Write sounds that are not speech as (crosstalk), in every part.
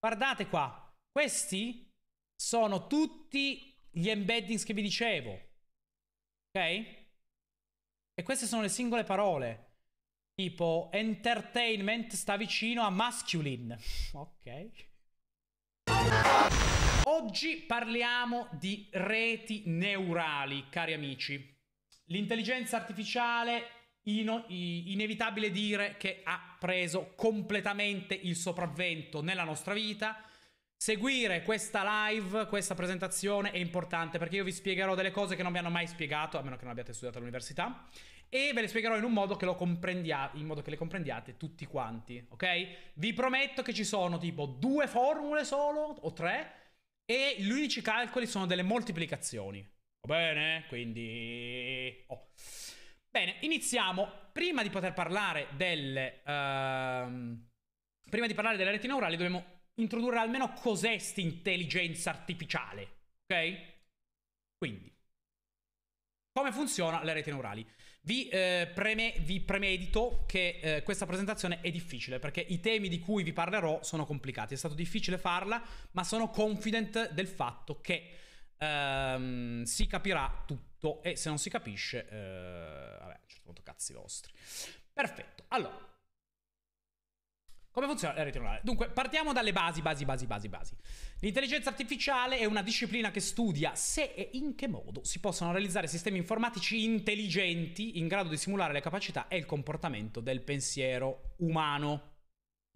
Guardate qua, questi sono tutti gli embeddings che vi dicevo. Ok? E queste sono le singole parole. Tipo, entertainment sta vicino a masculine. Ok. Oggi parliamo di reti neurali, cari amici. L'intelligenza artificiale ino- inevitabile dire che ha preso completamente il sopravvento nella nostra vita. Seguire questa live, questa presentazione è importante perché io vi spiegherò delle cose che non mi hanno mai spiegato, a meno che non abbiate studiato all'università, e ve le spiegherò in un modo che, lo comprendia- in modo che le comprendiate tutti quanti, ok? Vi prometto che ci sono tipo due formule solo o tre e gli unici calcoli sono delle moltiplicazioni. Va bene? Quindi... Oh. Bene, iniziamo. Prima di poter parlare del... Uh, prima di parlare della retina orale dobbiamo introdurre almeno cos'è sta intelligenza artificiale, ok? Quindi, come funziona le reti neurali? Vi, eh, preme, vi premedito che eh, questa presentazione è difficile perché i temi di cui vi parlerò sono complicati. È stato difficile farla, ma sono confident del fatto che ehm, si capirà tutto tutto e se non si capisce, eh, vabbè, a un certo punto cazzi vostri. Perfetto, allora. Come funziona la rete neurale? Dunque, partiamo dalle basi, basi, basi, basi, basi. L'intelligenza artificiale è una disciplina che studia se e in che modo si possono realizzare sistemi informatici intelligenti in grado di simulare le capacità e il comportamento del pensiero umano.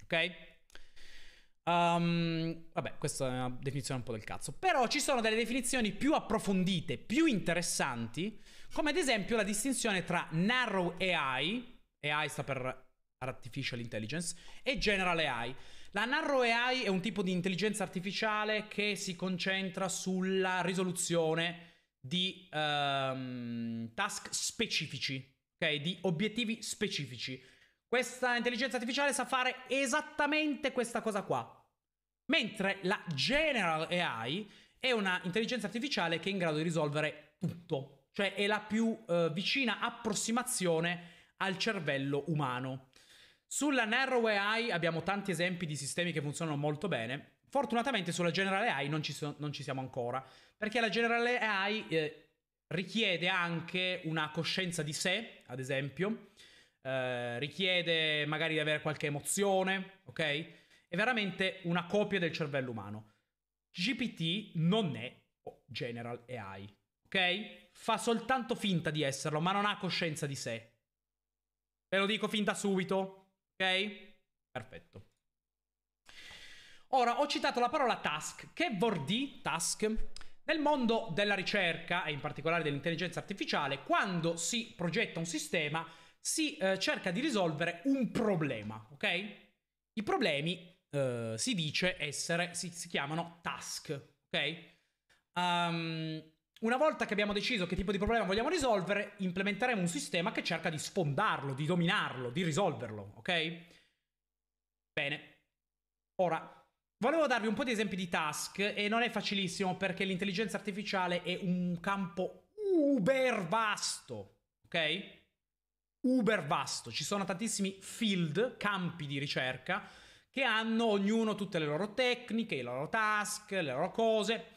Ok? Um, vabbè, questa è una definizione un po' del cazzo. Però ci sono delle definizioni più approfondite, più interessanti, come ad esempio la distinzione tra narrow AI, AI sta per artificial intelligence, e general AI. La narrow AI è un tipo di intelligenza artificiale che si concentra sulla risoluzione di um, task specifici, ok? Di obiettivi specifici. Questa intelligenza artificiale sa fare esattamente questa cosa qua. Mentre la General AI è una intelligenza artificiale che è in grado di risolvere tutto, cioè è la più eh, vicina approssimazione al cervello umano. Sulla Narrow AI abbiamo tanti esempi di sistemi che funzionano molto bene. Fortunatamente sulla General AI non ci, so, non ci siamo ancora, perché la General AI eh, richiede anche una coscienza di sé, ad esempio, eh, richiede magari di avere qualche emozione, ok? È veramente una copia del cervello umano. GPT non è General AI, ok? Fa soltanto finta di esserlo, ma non ha coscienza di sé. Ve lo dico fin da subito, ok? Perfetto. Ora, ho citato la parola task. Che vuol dire task? Nel mondo della ricerca e in particolare dell'intelligenza artificiale, quando si progetta un sistema, si eh, cerca di risolvere un problema, ok? I problemi eh, si dice essere, si, si chiamano task, ok? Um, una volta che abbiamo deciso che tipo di problema vogliamo risolvere, implementeremo un sistema che cerca di sfondarlo, di dominarlo, di risolverlo, ok? Bene. Ora, volevo darvi un po' di esempi di task e non è facilissimo perché l'intelligenza artificiale è un campo uber vasto, ok? uber vasto. Ci sono tantissimi field, campi di ricerca, che hanno ognuno tutte le loro tecniche, i loro task, le loro cose.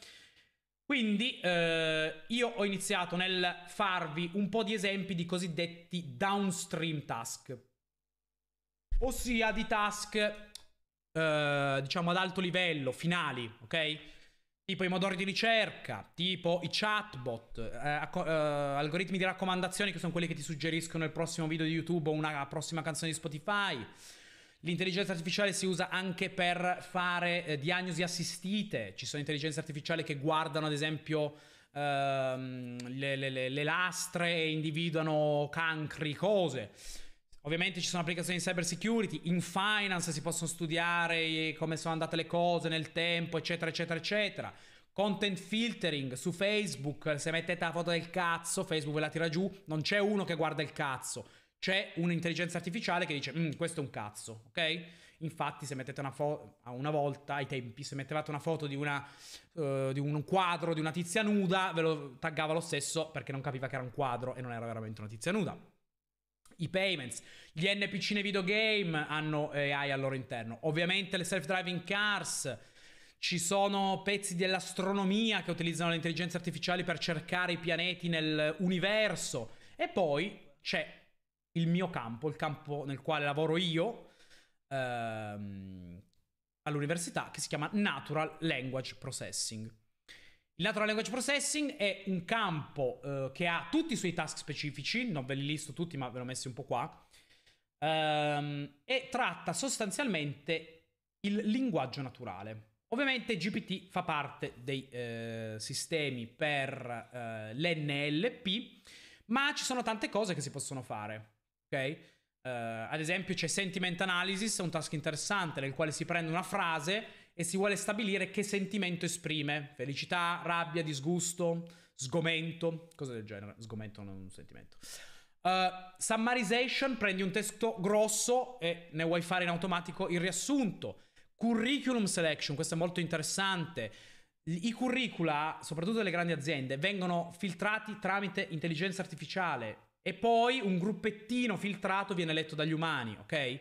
Quindi eh, io ho iniziato nel farvi un po' di esempi di cosiddetti downstream task, ossia di task eh, diciamo ad alto livello, finali, ok? tipo i motori di ricerca, tipo i chatbot, eh, eh, algoritmi di raccomandazioni che sono quelli che ti suggeriscono il prossimo video di YouTube o una prossima canzone di Spotify. L'intelligenza artificiale si usa anche per fare eh, diagnosi assistite, ci sono intelligenze artificiali che guardano ad esempio ehm, le, le, le, lastre e individuano cancri, cose. Ovviamente ci sono applicazioni di cyber security, in finance si possono studiare eh, come sono andate le cose nel tempo, eccetera, eccetera, eccetera. Content filtering su Facebook, se mettete la foto del cazzo, Facebook ve la tira giù, non c'è uno che guarda il cazzo, c'è un'intelligenza artificiale che dice mm, questo è un cazzo, ok? Infatti se mettete una foto, una volta ai tempi, se mettevate una foto di, una, uh, di un quadro di una tizia nuda, ve lo taggava lo stesso perché non capiva che era un quadro e non era veramente una tizia nuda i payments, gli NPC nei videogame hanno eh, AI al loro interno, ovviamente le self-driving cars, ci sono pezzi dell'astronomia che utilizzano le intelligenze artificiali per cercare i pianeti nell'universo e poi c'è il mio campo, il campo nel quale lavoro io ehm, all'università che si chiama Natural Language Processing. Il Natural Language Processing è un campo eh, che ha tutti i suoi task specifici, non ve li listo tutti ma ve l'ho messi un po' qua, ehm, e tratta sostanzialmente il linguaggio naturale. Ovviamente GPT fa parte dei eh, sistemi per eh, l'NLP, ma ci sono tante cose che si possono fare, ok? Eh, ad esempio c'è Sentiment Analysis, un task interessante nel quale si prende una frase e si vuole stabilire che sentimento esprime, felicità, rabbia, disgusto, sgomento, cose del genere, sgomento non è un sentimento. Uh, summarization, prendi un testo grosso e ne vuoi fare in automatico il riassunto. Curriculum selection, questo è molto interessante. I curricula, soprattutto delle grandi aziende, vengono filtrati tramite intelligenza artificiale e poi un gruppettino filtrato viene letto dagli umani, ok?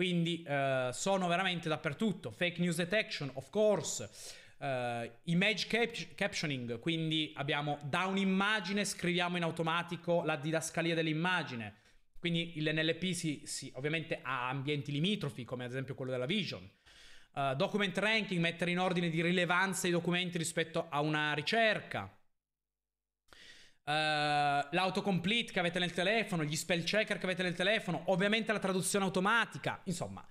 Quindi uh, sono veramente dappertutto. Fake news detection, of course. Uh, image cap- captioning, quindi abbiamo da un'immagine scriviamo in automatico la didascalia dell'immagine. Quindi l'NLP si, si, ovviamente ha ambienti limitrofi, come ad esempio quello della Vision. Uh, document ranking, mettere in ordine di rilevanza i documenti rispetto a una ricerca. Eh, l'autocomplete che avete nel telefono, gli spell checker che avete nel telefono, ovviamente la traduzione automatica, insomma,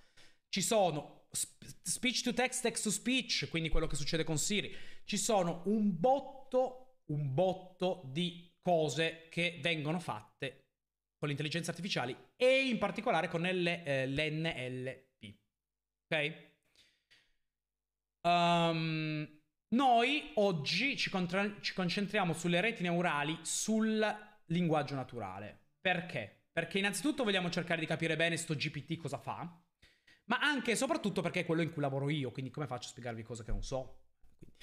ci sono speech to text, text to speech, quindi quello che succede con Siri, ci sono un botto, un botto di cose che vengono fatte con l'intelligenza artificiale e in particolare con le, eh, l'NLP. Ok? Um, noi oggi ci, contra- ci concentriamo sulle reti neurali, sul linguaggio naturale. Perché? Perché innanzitutto vogliamo cercare di capire bene sto GPT cosa fa, ma anche e soprattutto perché è quello in cui lavoro io, quindi come faccio a spiegarvi cose che non so? Quindi,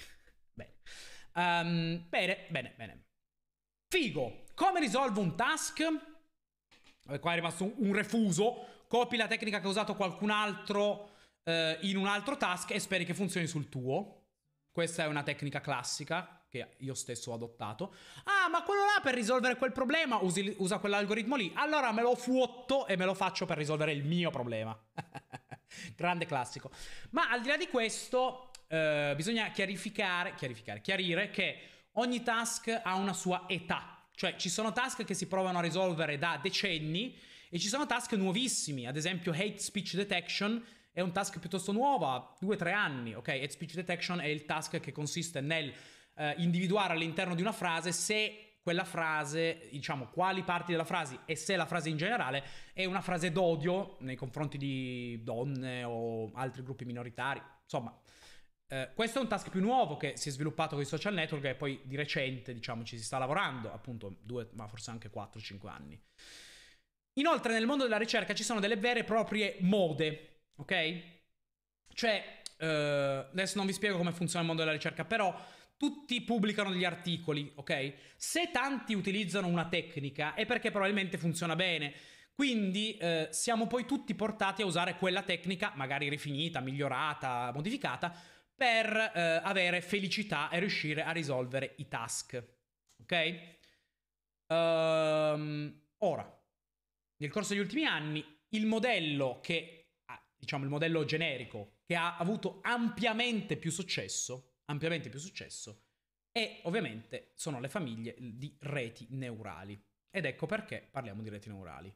bene. Um, bene, bene, bene. Figo, come risolvo un task? Eh, qua è rimasto un, refuso, copi la tecnica che ha usato qualcun altro eh, in un altro task e speri che funzioni sul tuo. Questa è una tecnica classica che io stesso ho adottato. Ah, ma quello là per risolvere quel problema usi, usa quell'algoritmo lì. Allora me lo fuotto e me lo faccio per risolvere il mio problema. (laughs) Grande classico. Ma al di là di questo, eh, bisogna chiarificare, chiarificare, chiarire che ogni task ha una sua età. Cioè, ci sono task che si provano a risolvere da decenni e ci sono task nuovissimi. Ad esempio, hate speech detection è un task piuttosto nuovo, due o tre anni, ok? Head speech detection è il task che consiste nel eh, individuare all'interno di una frase se quella frase, diciamo quali parti della frase e se la frase in generale è una frase d'odio nei confronti di donne o altri gruppi minoritari, insomma. Eh, questo è un task più nuovo che si è sviluppato con i social network e poi di recente, diciamo, ci si sta lavorando, appunto, due, ma forse anche 4-5 anni. Inoltre nel mondo della ricerca ci sono delle vere e proprie mode, Ok? Cioè, eh, adesso non vi spiego come funziona il mondo della ricerca, però tutti pubblicano degli articoli, ok? Se tanti utilizzano una tecnica è perché probabilmente funziona bene. Quindi eh, siamo poi tutti portati a usare quella tecnica, magari rifinita, migliorata, modificata, per eh, avere felicità e riuscire a risolvere i task. Ok? Um, ora, nel corso degli ultimi anni, il modello che diciamo, il modello generico che ha avuto ampiamente più successo, ampiamente più successo, e ovviamente sono le famiglie di reti neurali. Ed ecco perché parliamo di reti neurali.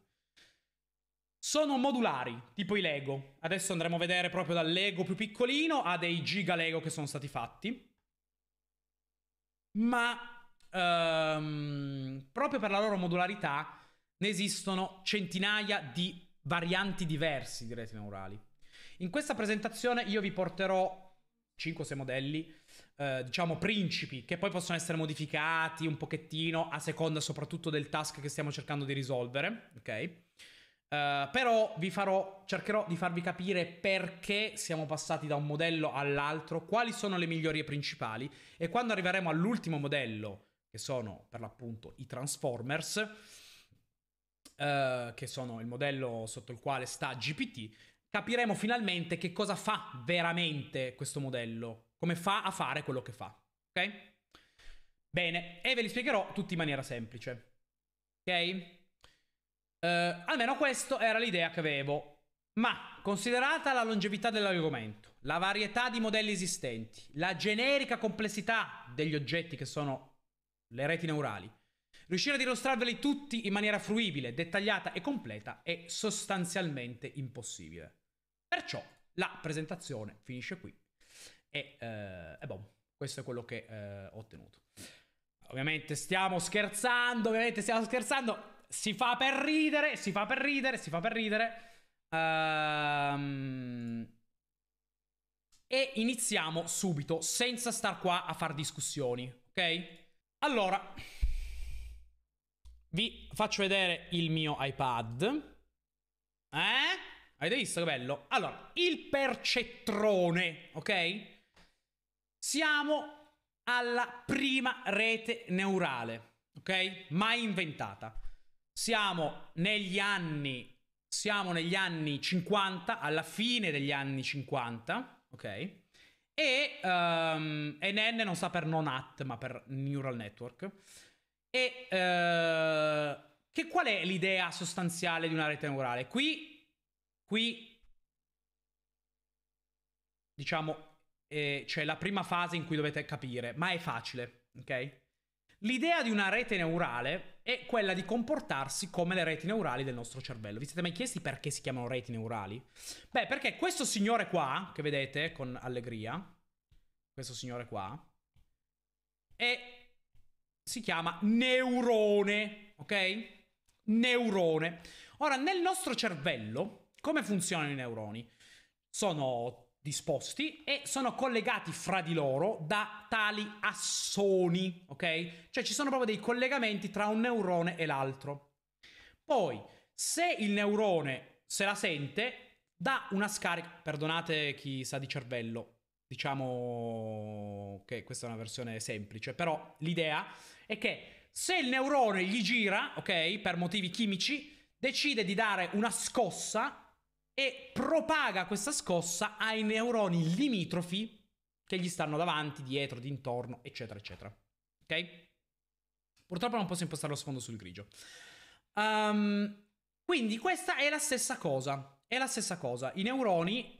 Sono modulari, tipo i Lego. Adesso andremo a vedere proprio dal Lego più piccolino a dei giga Lego che sono stati fatti. Ma ehm, proprio per la loro modularità ne esistono centinaia di varianti diversi di retine neurali. In questa presentazione io vi porterò 5-6 modelli, eh, diciamo principi, che poi possono essere modificati un pochettino a seconda soprattutto del task che stiamo cercando di risolvere, ok? Uh, però vi farò, cercherò di farvi capire perché siamo passati da un modello all'altro, quali sono le migliorie principali e quando arriveremo all'ultimo modello, che sono per l'appunto i Transformers, eh, che sono il modello sotto il quale sta GPT, capiremo finalmente che cosa fa veramente questo modello, come fa a fare quello che fa. Ok? Bene, e ve li spiegherò tutti in maniera semplice. Ok? Uh, almeno questa era l'idea che avevo. Ma, considerata la longevità dell'argomento, la varietà di modelli esistenti, la generica complessità degli oggetti che sono le reti neurali, Riuscire a dimostrarveli tutti in maniera fruibile, dettagliata e completa è sostanzialmente impossibile. Perciò la presentazione finisce qui e, eh, e boh, questo è quello che eh, ho ottenuto. Ovviamente stiamo scherzando, ovviamente stiamo scherzando, si fa per ridere, si fa per ridere, si fa per ridere. Ehm... E iniziamo subito, senza star qua a far discussioni, ok? Allora... Vi faccio vedere il mio iPad. Eh? Avete visto che bello? Allora, il percettrone, ok? Siamo alla prima rete neurale, ok? Mai inventata. Siamo negli anni siamo negli anni 50, alla fine degli anni 50, ok? E um, ehm, NN non sta per non at, ma per neural network. E eh, che qual è l'idea sostanziale di una rete neurale? Qui, qui diciamo, eh, c'è la prima fase in cui dovete capire, ma è facile, ok? L'idea di una rete neurale è quella di comportarsi come le reti neurali del nostro cervello. Vi siete mai chiesti perché si chiamano reti neurali? Beh, perché questo signore qua, che vedete con allegria, questo signore qua, è si chiama neurone, ok? Neurone. Ora, nel nostro cervello, come funzionano i neuroni? Sono disposti e sono collegati fra di loro da tali assoni, ok? Cioè ci sono proprio dei collegamenti tra un neurone e l'altro. Poi, se il neurone se la sente, dà una scarica, perdonate chi sa di cervello, Diciamo che questa è una versione semplice, però l'idea è che se il neurone gli gira, ok, per motivi chimici, decide di dare una scossa e propaga questa scossa ai neuroni limitrofi che gli stanno davanti, dietro, dintorno, eccetera, eccetera. Ok? Purtroppo non posso impostare lo sfondo sul grigio. Um, quindi questa è la stessa cosa. È la stessa cosa. I neuroni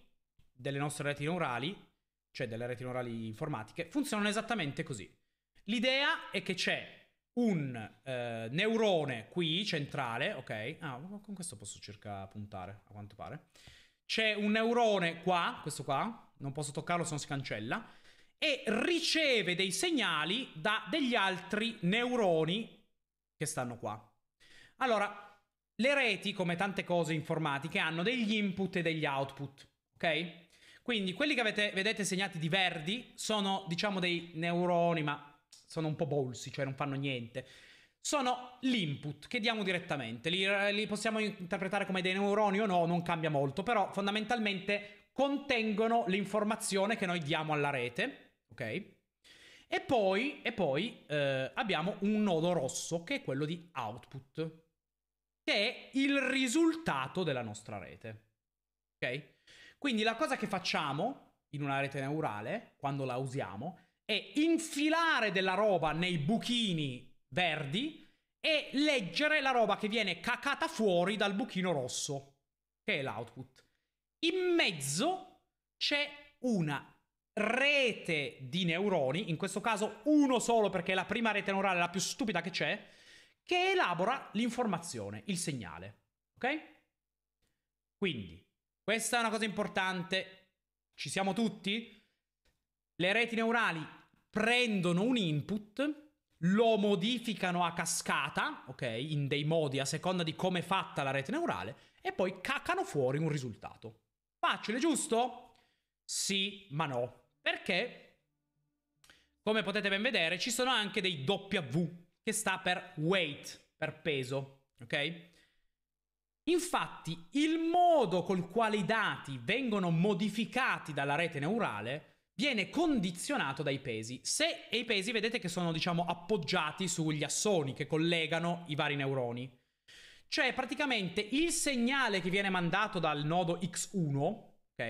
delle nostre reti neurali cioè delle reti neurali informatiche, funzionano esattamente così. L'idea è che c'è un eh, neurone qui centrale, ok? Ah, con questo posso circa puntare, a quanto pare. C'è un neurone qua, questo qua, non posso toccarlo se non si cancella, e riceve dei segnali da degli altri neuroni che stanno qua. Allora, le reti, come tante cose informatiche, hanno degli input e degli output, ok? Quindi quelli che avete, vedete segnati di verdi sono, diciamo, dei neuroni, ma sono un po' bolsi, cioè non fanno niente. Sono l'input che diamo direttamente. Li, li possiamo interpretare come dei neuroni o no, non cambia molto, però fondamentalmente contengono l'informazione che noi diamo alla rete, ok? E poi, e poi eh, abbiamo un nodo rosso che è quello di output, che è il risultato della nostra rete. Ok? Quindi la cosa che facciamo in una rete neurale, quando la usiamo, è infilare della roba nei buchini verdi e leggere la roba che viene cacata fuori dal buchino rosso, che è l'output. In mezzo c'è una rete di neuroni, in questo caso uno solo perché è la prima rete neurale, la più stupida che c'è, che elabora l'informazione, il segnale. Ok? Quindi questa è una cosa importante. Ci siamo tutti? Le reti neurali prendono un input, lo modificano a cascata, ok, in dei modi a seconda di come è fatta la rete neurale, e poi cacano fuori un risultato. Facile, giusto? Sì, ma no. Perché, come potete ben vedere, ci sono anche dei W, che sta per weight, per peso, ok? Infatti, il modo col quale i dati vengono modificati dalla rete neurale viene condizionato dai pesi. Se e i pesi vedete che sono diciamo appoggiati sugli assoni che collegano i vari neuroni. Cioè praticamente il segnale che viene mandato dal nodo X1, ok,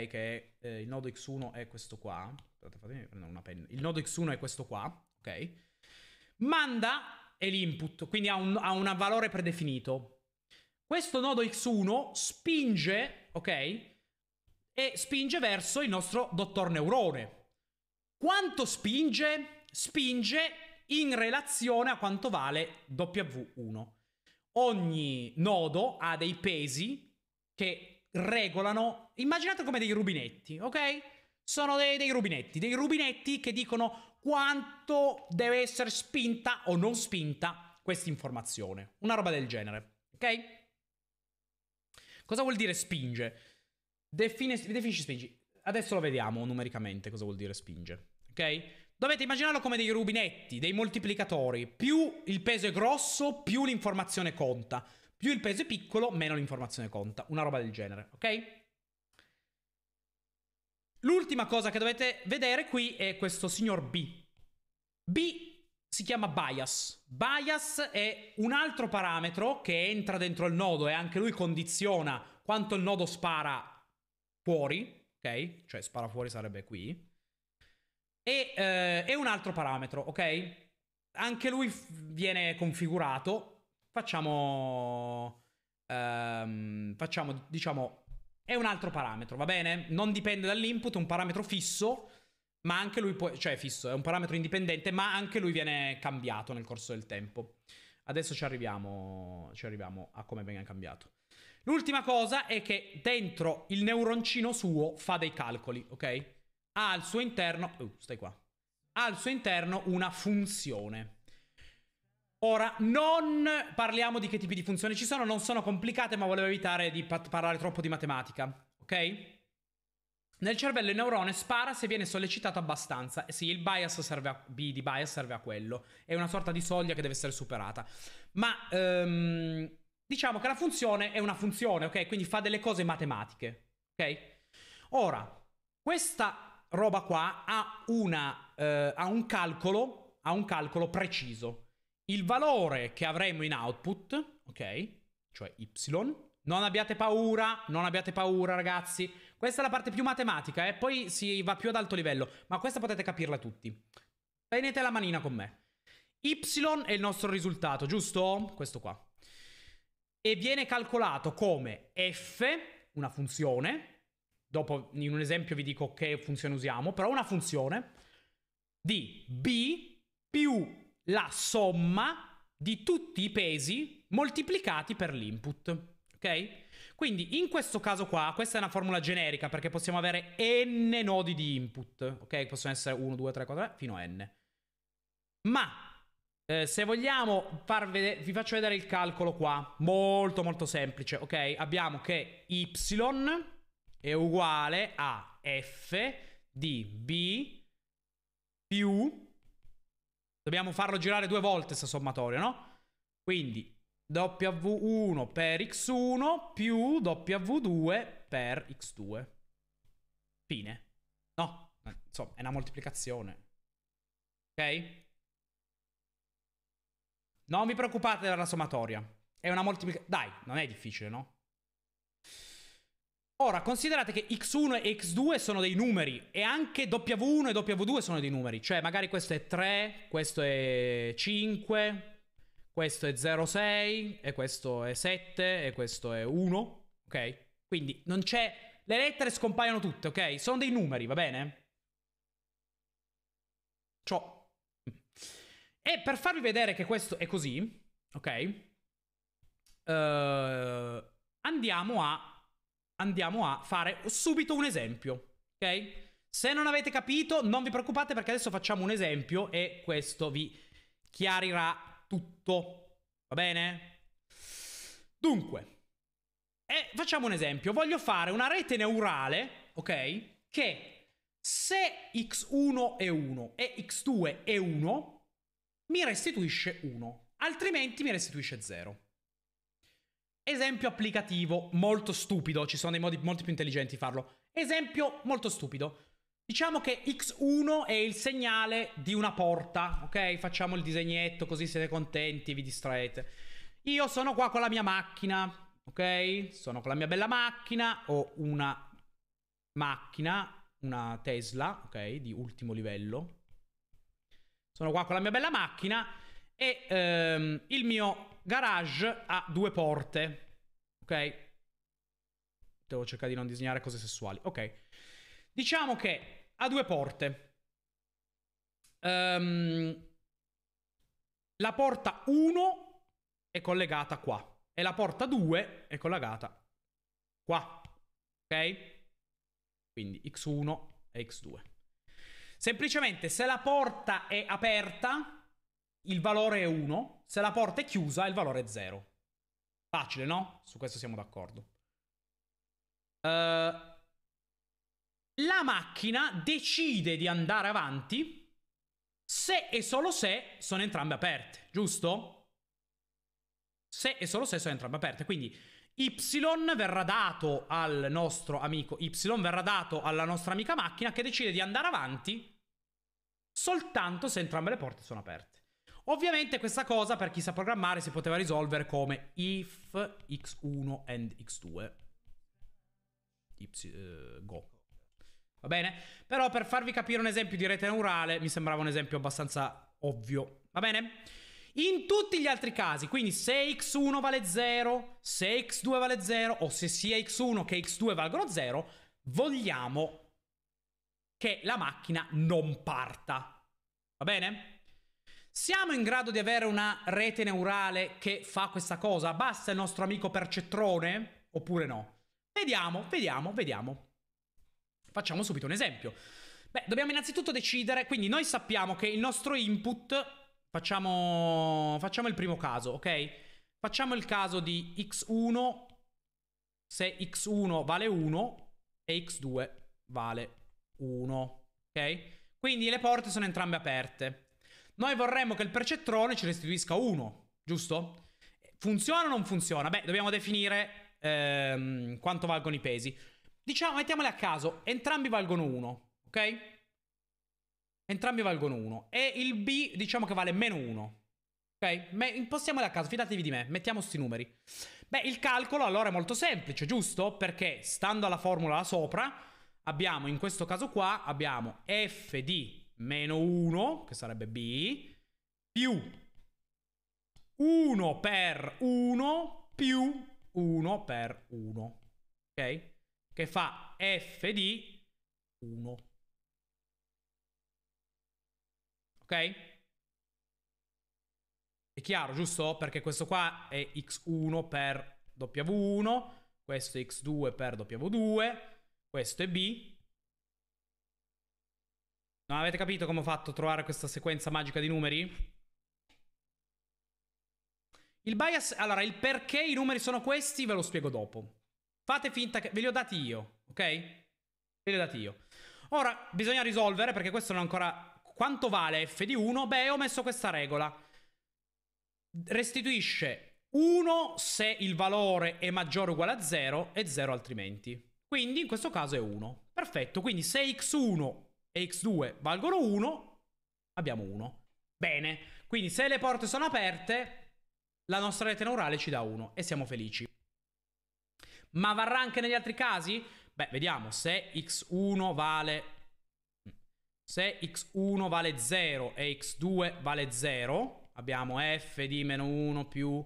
che eh, il nodo X1 è questo qua. Aspetta, fatemi prendere una penna. Il nodo X1 è questo qua, ok? Manda è l'input, quindi ha un, ha un valore predefinito. Questo nodo X1 spinge, ok? E spinge verso il nostro dottor Neurone. Quanto spinge? Spinge in relazione a quanto vale W1. Ogni nodo ha dei pesi che regolano, immaginate come dei rubinetti, ok? Sono dei, dei rubinetti, dei rubinetti che dicono quanto deve essere spinta o non spinta questa informazione, una roba del genere, ok? Cosa vuol dire spinge? Define, definisci spingi. Adesso lo vediamo numericamente cosa vuol dire spinge. Ok? Dovete immaginarlo come dei rubinetti, dei moltiplicatori. Più il peso è grosso, più l'informazione conta. Più il peso è piccolo, meno l'informazione conta. Una roba del genere, ok? L'ultima cosa che dovete vedere qui è questo signor B. B si chiama bias. Bias è un altro parametro che entra dentro il nodo e anche lui condiziona quanto il nodo spara fuori, ok? Cioè spara fuori sarebbe qui. E eh, è un altro parametro, ok? Anche lui viene configurato. Facciamo... Um, facciamo, diciamo, è un altro parametro, va bene? Non dipende dall'input, è un parametro fisso ma anche lui può, cioè è fisso, è un parametro indipendente, ma anche lui viene cambiato nel corso del tempo. Adesso ci arriviamo, ci arriviamo a come venga cambiato. L'ultima cosa è che dentro il neuroncino suo fa dei calcoli, ok? Ha al suo interno, uh, stai qua, ha al suo interno una funzione. Ora, non parliamo di che tipi di funzioni ci sono, non sono complicate, ma volevo evitare di parlare troppo di matematica, ok? Nel cervello il neurone spara se viene sollecitato abbastanza. E sì, il bias serve a, B di bias serve a quello. È una sorta di soglia che deve essere superata. Ma ehm, diciamo che la funzione è una funzione, ok? Quindi fa delle cose matematiche, ok? Ora, questa roba qua ha, una, eh, ha, un, calcolo, ha un calcolo preciso. Il valore che avremo in output, ok? Cioè y. Non abbiate paura, non abbiate paura ragazzi questa è la parte più matematica, eh? poi si va più ad alto livello, ma questa potete capirla tutti. Tenete la manina con me. Y è il nostro risultato, giusto? Questo qua. E viene calcolato come f, una funzione, dopo in un esempio vi dico che funzione usiamo, però una funzione di b più la somma di tutti i pesi moltiplicati per l'input ok? Quindi in questo caso qua, questa è una formula generica perché possiamo avere n nodi di input, ok? Possono essere 1, 2, 3, 4, 3, fino a n. Ma eh, se vogliamo far vedere, vi faccio vedere il calcolo qua, molto molto semplice, ok? Abbiamo che y è uguale a f di b più... Dobbiamo farlo girare due volte questo sommatorio, no? Quindi W1 per X1 più W2 per X2. Fine. No, eh, insomma, è una moltiplicazione. Ok? Non vi preoccupate della sommatoria. È una moltiplicazione... Dai, non è difficile, no? Ora, considerate che x1 e x2 sono dei numeri e anche w1 e w2 sono dei numeri. Cioè, magari questo è 3, questo è 5, questo è 0,6 e questo è 7 e questo è 1, ok? Quindi non c'è... Le lettere scompaiono tutte, ok? Sono dei numeri, va bene? Ciò. E per farvi vedere che questo è così, ok? Uh, andiamo a... Andiamo a fare subito un esempio, ok? Se non avete capito, non vi preoccupate perché adesso facciamo un esempio e questo vi chiarirà tutto. Va bene? Dunque, e eh, facciamo un esempio. Voglio fare una rete neurale, ok? Che se x1 è 1 e x2 è 1, mi restituisce 1, altrimenti mi restituisce 0. Esempio applicativo, molto stupido, ci sono dei modi molto più intelligenti di farlo. Esempio molto stupido. Diciamo che X1 è il segnale di una porta, ok? Facciamo il disegnetto così siete contenti, vi distraete. Io sono qua con la mia macchina, ok? Sono con la mia bella macchina, ho una macchina, una Tesla, ok? Di ultimo livello. Sono qua con la mia bella macchina e ehm, il mio garage ha due porte, ok? Devo cercare di non disegnare cose sessuali, ok? Diciamo che ha due porte. Um, la porta 1 è collegata qua e la porta 2 è collegata qua. Ok? Quindi x1 e x2. Semplicemente se la porta è aperta il valore è 1, se la porta è chiusa il valore è 0. Facile, no? Su questo siamo d'accordo. Uh, la macchina decide di andare avanti se e solo se sono entrambe aperte, giusto? Se e solo se sono entrambe aperte. Quindi Y verrà dato al nostro amico, Y verrà dato alla nostra amica macchina che decide di andare avanti soltanto se entrambe le porte sono aperte. Ovviamente questa cosa per chi sa programmare si poteva risolvere come if x1 and x2 y, uh, go. Va bene? Però per farvi capire un esempio di rete neurale mi sembrava un esempio abbastanza ovvio. Va bene? In tutti gli altri casi, quindi se x1 vale 0, se x2 vale 0 o se sia x1 che x2 valgono 0, vogliamo che la macchina non parta. Va bene? Siamo in grado di avere una rete neurale che fa questa cosa? Basta il nostro amico percettrone? oppure no? Vediamo, vediamo, vediamo. Facciamo subito un esempio. Beh, dobbiamo innanzitutto decidere, quindi noi sappiamo che il nostro input, facciamo, facciamo il primo caso, ok? Facciamo il caso di x1 se x1 vale 1 e x2 vale 1, ok? Quindi le porte sono entrambe aperte. Noi vorremmo che il percetrone ci restituisca 1, giusto? Funziona o non funziona? Beh, dobbiamo definire ehm, quanto valgono i pesi. Diciamo, mettiamole a caso, entrambi valgono 1, ok? Entrambi valgono 1 e il B diciamo che vale meno 1. Ok? Me- impostiamole a caso, fidatevi di me, mettiamo sti numeri. Beh, il calcolo allora è molto semplice, giusto? Perché stando alla formula là sopra, abbiamo in questo caso qua, abbiamo f di meno 1, che sarebbe B, più 1 per 1 più 1 per 1. Ok? che fa f di 1. Ok? È chiaro, giusto? Perché questo qua è x1 per w1, questo è x2 per w2, questo è b. Non avete capito come ho fatto a trovare questa sequenza magica di numeri? Il bias, allora il perché i numeri sono questi ve lo spiego dopo. Fate finta che... Ve li ho dati io, ok? Ve li ho dati io. Ora, bisogna risolvere, perché questo non è ancora... Quanto vale f di 1? Beh, ho messo questa regola. Restituisce 1 se il valore è maggiore o uguale a 0 e 0 altrimenti. Quindi in questo caso è 1. Perfetto, quindi se x1 e x2 valgono 1, abbiamo 1. Bene, quindi se le porte sono aperte, la nostra rete neurale ci dà 1 e siamo felici ma varrà anche negli altri casi? Beh, vediamo se x1 vale mm, se x1 vale 0 e x2 vale 0, abbiamo f di meno 1 più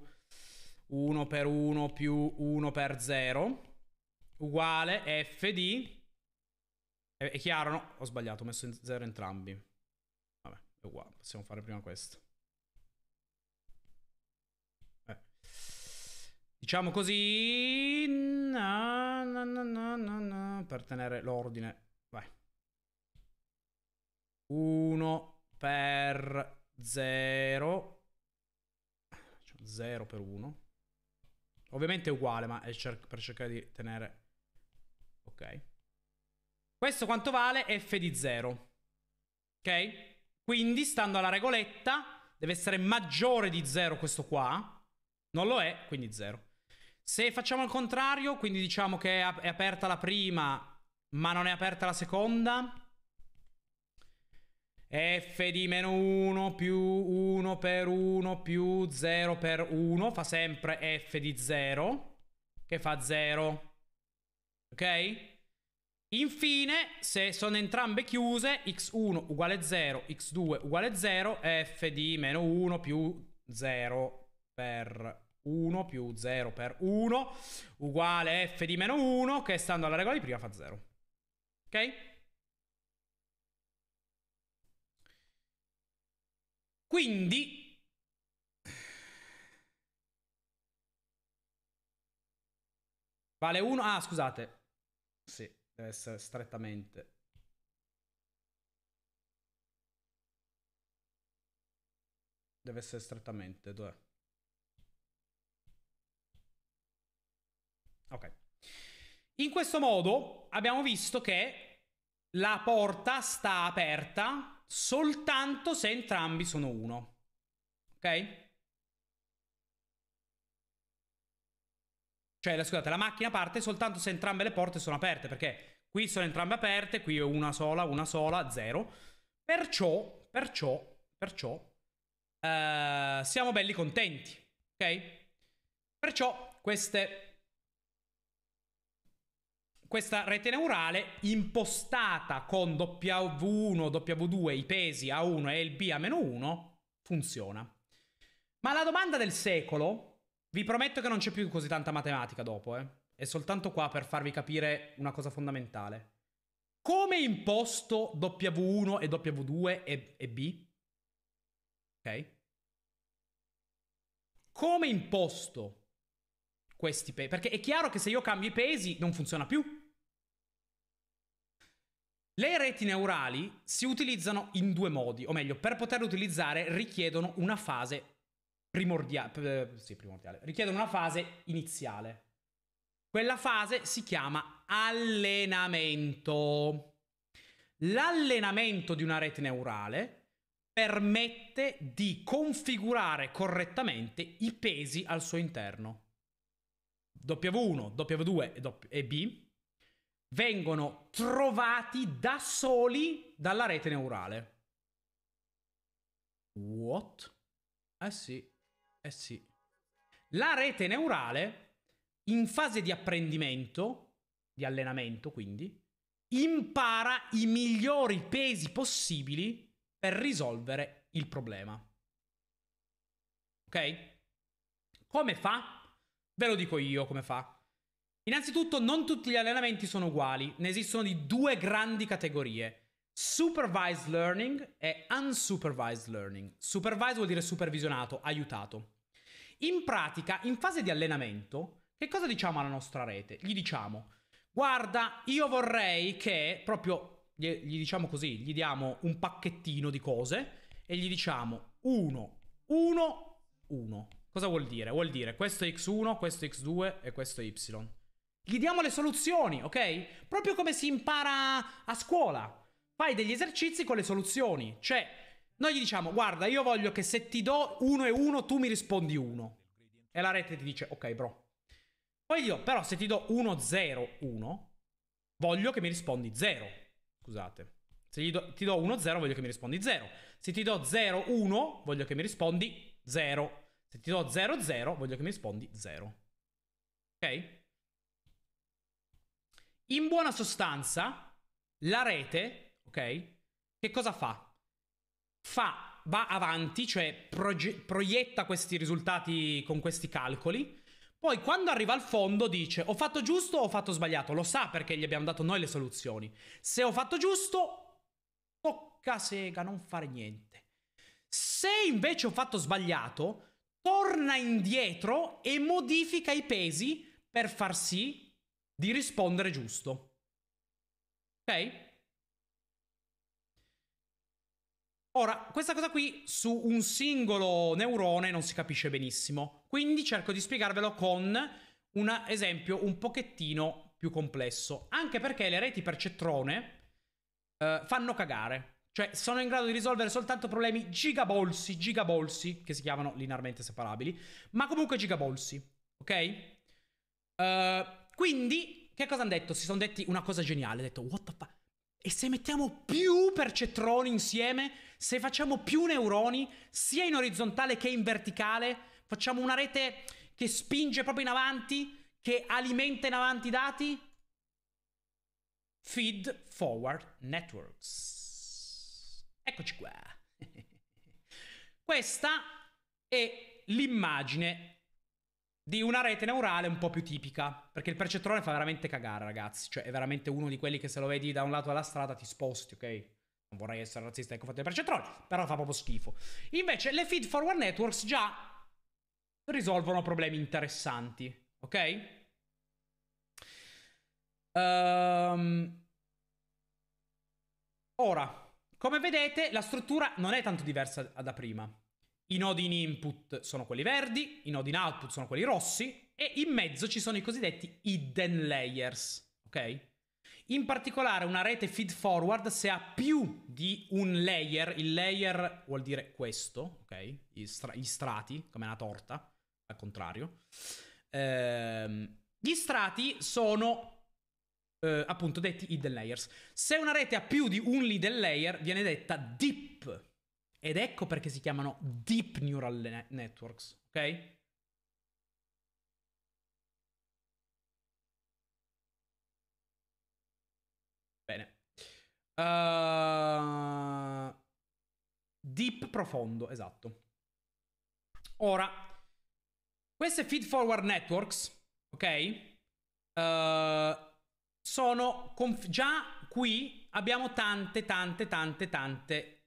1 per 1 più 1 per 0 uguale f di è chiaro? No, ho sbagliato, ho messo 0 entrambi. Vabbè, è uguale, possiamo fare prima questo. Diciamo così... No, no, no, no, no, no. per tenere l'ordine. Vai. 1 per 0. 0 cioè, per 1. Ovviamente è uguale, ma è cer per cercare di tenere... Ok. Questo quanto vale f di 0. Ok? Quindi, stando alla regoletta, deve essere maggiore di 0 questo qua. Non lo è, quindi 0. Se facciamo il contrario, quindi diciamo che è aperta la prima, ma non è aperta la seconda, f di meno 1 più 1 per 1 più 0 per 1 fa sempre f di 0 che fa 0 ok? infine se sono entrambe chiuse x1 uguale 0 x2 uguale 0 f di meno 1 più 0 per 1. 1 più 0 per 1 uguale f di meno 1 che stando alla regola di prima fa 0. Ok? Quindi Vale 1. Ah, scusate. Sì, deve essere strettamente. Deve essere strettamente, dov'è? Ok. In questo modo abbiamo visto che la porta sta aperta soltanto se entrambi sono uno. Ok? Cioè, scusate, la macchina parte soltanto se entrambe le porte sono aperte, perché qui sono entrambe aperte, qui è una sola, una sola, zero. Perciò, perciò, perciò, eh, siamo belli contenti, ok? Perciò queste questa rete neurale impostata con W1, W2, i pesi A1 e il B a meno 1 funziona. Ma la domanda del secolo, vi prometto che non c'è più così tanta matematica dopo, eh. È soltanto qua per farvi capire una cosa fondamentale. Come imposto W1 e W2 e, e B? Ok? Come imposto questi pesi? Perché è chiaro che se io cambio i pesi non funziona più. Le reti neurali si utilizzano in due modi, o meglio, per poterle utilizzare richiedono una fase primordiale, eh, sì, primordiale, richiedono una fase iniziale. Quella fase si chiama allenamento. L'allenamento di una rete neurale permette di configurare correttamente i pesi al suo interno. W1, W2 e B vengono trovati da soli dalla rete neurale. What? Eh sì, eh sì. La rete neurale, in fase di apprendimento, di allenamento quindi, impara i migliori pesi possibili per risolvere il problema. Ok? Come fa? Ve lo dico io come fa. Innanzitutto, non tutti gli allenamenti sono uguali, ne esistono di due grandi categorie. Supervised learning e unsupervised learning. Supervised vuol dire supervisionato, aiutato. In pratica, in fase di allenamento, che cosa diciamo alla nostra rete? Gli diciamo, guarda, io vorrei che, proprio, gli, gli diciamo così, gli diamo un pacchettino di cose e gli diciamo 1, 1, 1. Cosa vuol dire? Vuol dire questo è x1, questo è x2 e questo è y. Gli diamo le soluzioni, ok? Proprio come si impara a scuola. Fai degli esercizi con le soluzioni. Cioè, noi gli diciamo, guarda, io voglio che se ti do uno e uno, tu mi rispondi uno. E la rete ti dice, ok, bro. Poi io, però, se ti do 1, 0, 1, voglio che mi rispondi 0. Scusate. Se do, ti do 1, 0, voglio che mi rispondi 0. Se ti do 0, 1, voglio che mi rispondi 0. Se ti do 0, 0, voglio che mi rispondi 0. Ok? In buona sostanza, la rete, ok? Che cosa fa? Fa, va avanti, cioè proge- proietta questi risultati con questi calcoli. Poi quando arriva al fondo dice ho fatto giusto o ho fatto sbagliato, lo sa perché gli abbiamo dato noi le soluzioni. Se ho fatto giusto, tocca sega, non fare niente. Se invece ho fatto sbagliato, torna indietro e modifica i pesi per far sì di rispondere giusto. Ok? Ora, questa cosa qui su un singolo neurone non si capisce benissimo, quindi cerco di spiegarvelo con un esempio un pochettino più complesso, anche perché le reti percetrone eh, fanno cagare, cioè sono in grado di risolvere soltanto problemi gigabolsi, gigabolsi, che si chiamano linearmente separabili, ma comunque gigabolsi, ok? Eh, quindi, che cosa hanno detto? Si sono detti una cosa geniale, Ha detto, what the fuck? E se mettiamo più percetroni insieme, se facciamo più neuroni, sia in orizzontale che in verticale, facciamo una rete che spinge proprio in avanti, che alimenta in avanti i dati? Feed Forward Networks. Eccoci qua. (laughs) Questa è l'immagine di una rete neurale un po' più tipica, perché il percettrone fa veramente cagare, ragazzi, cioè è veramente uno di quelli che se lo vedi da un lato della strada ti sposti, ok? Non vorrei essere razzista ecco fatto il percettrone, però fa proprio schifo. Invece le feed forward networks già risolvono problemi interessanti, ok? Um... Ora, come vedete, la struttura non è tanto diversa da prima. I nodi in input sono quelli verdi, i nodi in output sono quelli rossi e in mezzo ci sono i cosiddetti hidden layers, ok? In particolare una rete feed forward se ha più di un layer, il layer vuol dire questo, ok? Gli, stra- gli strati, come una torta, al contrario. Ehm, gli strati sono eh, appunto detti hidden layers. Se una rete ha più di un hidden layer viene detta deep ed ecco perché si chiamano deep neural ne networks, ok? Bene. Uh, deep profondo, esatto. Ora, queste feed forward networks, ok? Uh, sono già qui abbiamo tante, tante, tante, tante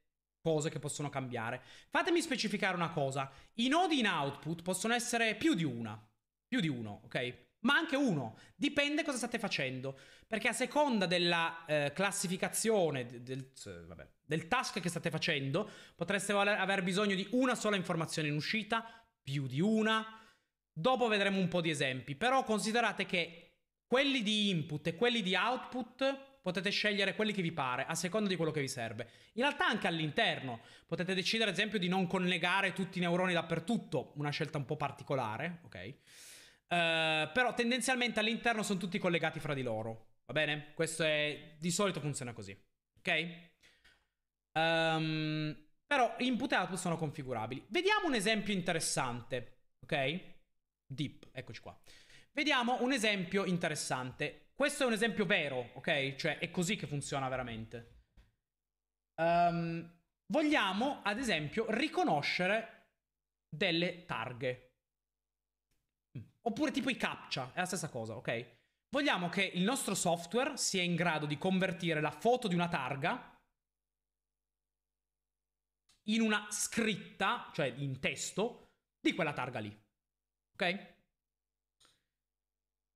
cose che possono cambiare. Fatemi specificare una cosa. I nodi in output possono essere più di una. Più di uno, ok? ma anche uno. Dipende cosa state facendo, perché a seconda della eh, classificazione, del, vabbè, del, task che state facendo, potreste aver bisogno di una sola informazione in uscita, più di una. Dopo vedremo un po' di esempi, però considerate che quelli di input e quelli di output potete scegliere quelli che vi pare, a seconda di quello che vi serve. In realtà anche all'interno potete decidere, ad esempio, di non collegare tutti i neuroni dappertutto, una scelta un po' particolare, ok? Uh, però tendenzialmente all'interno sono tutti collegati fra di loro, va bene? Questo è... di solito funziona così, ok? Um, però input e output sono configurabili. Vediamo un esempio interessante, ok? Deep, eccoci qua. Vediamo un esempio interessante. Questo è un esempio vero, ok? Cioè è così che funziona veramente. Um, vogliamo, ad esempio, riconoscere delle targhe. Oppure tipo i captcha, è la stessa cosa, ok? Vogliamo che il nostro software sia in grado di convertire la foto di una targa in una scritta, cioè in testo, di quella targa lì. Ok?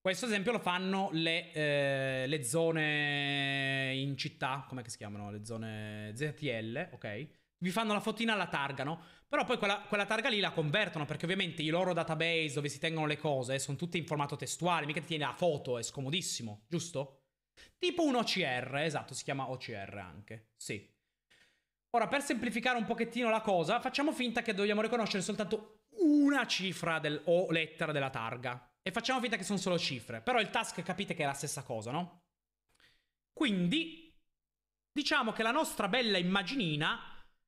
Questo esempio lo fanno le, eh, le zone in città, come si chiamano? Le zone ZTL, ok? vi fanno la fotina alla targa, no? però poi quella, quella, targa lì la convertono perché ovviamente i loro database dove si tengono le cose eh, sono tutti in formato testuale, mica ti tiene la foto, è scomodissimo, giusto? Tipo un OCR, esatto, si chiama OCR anche, sì. Ora, per semplificare un pochettino la cosa, facciamo finta che dobbiamo riconoscere soltanto una cifra del, o lettera della targa e facciamo finta che sono solo cifre, però il task capite che è la stessa cosa, no? Quindi diciamo che la nostra bella immaginina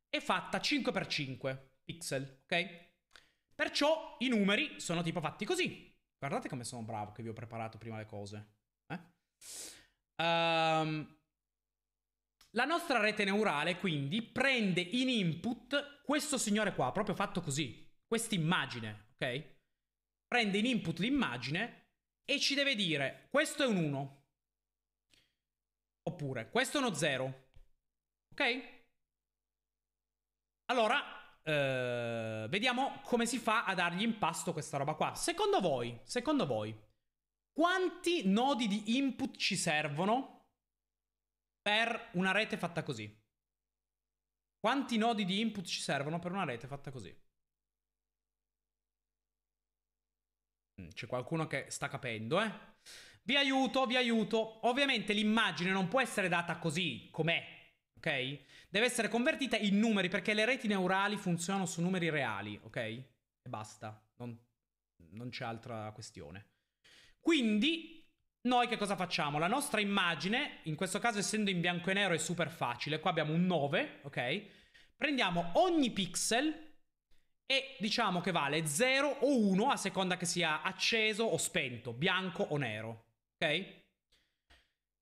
è fatta 5x5 pixel, ok? Perciò i numeri sono tipo fatti così. Guardate come sono bravo che vi ho preparato prima le cose. Eh? Um, la nostra rete neurale quindi prende in input questo signore qua, proprio fatto così, questa immagine, ok? prende in input l'immagine e ci deve dire questo è un 1 oppure questo è uno 0. Ok? Allora, eh, vediamo come si fa a dargli in pasto questa roba qua. Secondo voi, secondo voi, quanti nodi di input ci servono per una rete fatta così? Quanti nodi di input ci servono per una rete fatta così? Mm, c'è qualcuno che sta capendo, eh? Vi aiuto, vi aiuto. Ovviamente l'immagine non può essere data così com'è, ok? Deve essere convertita in numeri perché le reti neurali funzionano su numeri reali, ok? E basta, non, non c'è altra questione. Quindi noi che cosa facciamo? La nostra immagine, in questo caso essendo in bianco e nero è super facile, qua abbiamo un 9, ok? Prendiamo ogni pixel e diciamo che vale 0 o 1 a seconda che sia acceso o spento, bianco o nero, ok?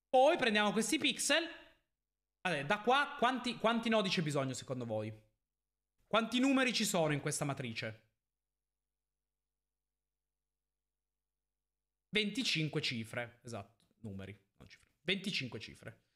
Poi prendiamo questi pixel, allora, da qua quanti, quanti nodi c'è bisogno secondo voi? Quanti numeri ci sono in questa matrice? 25 cifre, esatto, numeri, non cifre, 25 cifre.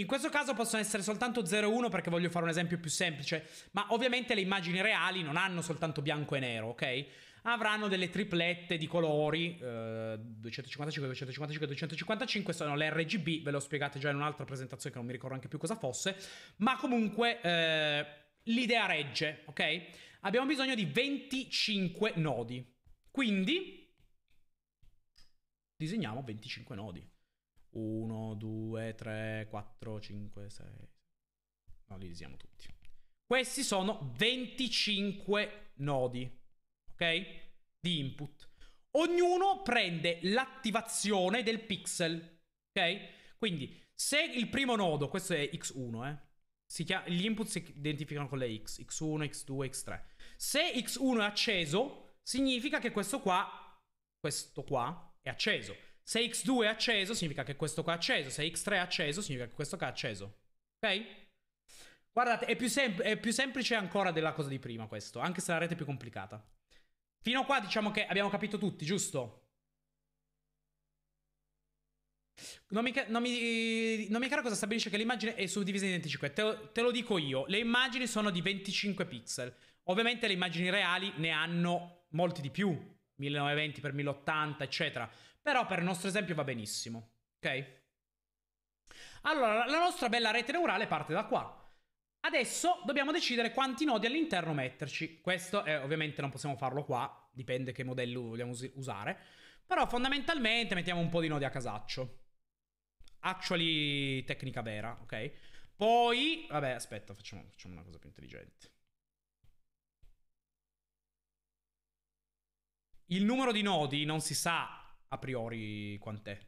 In questo caso possono essere soltanto 0-1 perché voglio fare un esempio più semplice, ma ovviamente le immagini reali non hanno soltanto bianco e nero, ok? Avranno delle triplette di colori, eh, 255, 255, 255, sono le RGB, ve l'ho spiegato già in un'altra presentazione che non mi ricordo anche più cosa fosse, ma comunque eh, l'idea regge, ok? Abbiamo bisogno di 25 nodi, quindi disegniamo 25 nodi. 1, 2, 3, 4, 5, 6. No, li usiamo tutti. Questi sono 25 nodi, ok? Di input. Ognuno prende l'attivazione del pixel, ok? Quindi se il primo nodo, questo è x1, eh? Chiama, gli input si identificano con le x, x1, x2, x3. Se x1 è acceso, significa che questo qua, questo qua, è acceso. Se x2 è acceso, significa che questo qua è acceso. Se x3 è acceso, significa che questo qua è acceso. Ok? Guardate, è più, è più semplice ancora della cosa di prima questo, anche se la rete è più complicata. Fino a qua diciamo che abbiamo capito tutti, giusto? Non mi, non, mi, non mi caro cosa stabilisce che l'immagine è suddivisa in 25. Te, te lo dico io. Le immagini sono di 25 pixel. Ovviamente le immagini reali ne hanno molti di più. 1920x1080, eccetera. Però per il nostro esempio va benissimo, ok? Allora, la nostra bella rete neurale parte da qua. Adesso dobbiamo decidere quanti nodi all'interno metterci. Questo eh, ovviamente non possiamo farlo qua, dipende che modello vogliamo us usare. Però fondamentalmente mettiamo un po' di nodi a casaccio. Actually tecnica vera, ok? Poi, vabbè, aspetta, facciamo, facciamo una cosa più intelligente. Il numero di nodi non si sa a priori quant'è.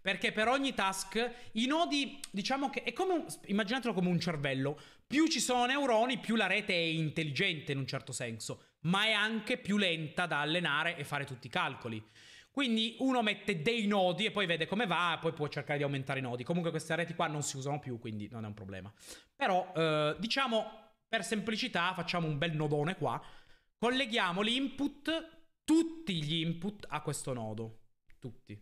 Perché per ogni task i nodi, diciamo che è come un, immaginatelo come un cervello. Più ci sono neuroni, più la rete è intelligente in un certo senso, ma è anche più lenta da allenare e fare tutti i calcoli. Quindi uno mette dei nodi e poi vede come va, poi può cercare di aumentare i nodi. Comunque queste reti qua non si usano più, quindi non è un problema. Però, eh, diciamo, per semplicità, facciamo un bel nodone qua. Colleghiamo l'input, tutti gli input a questo nodo tutti.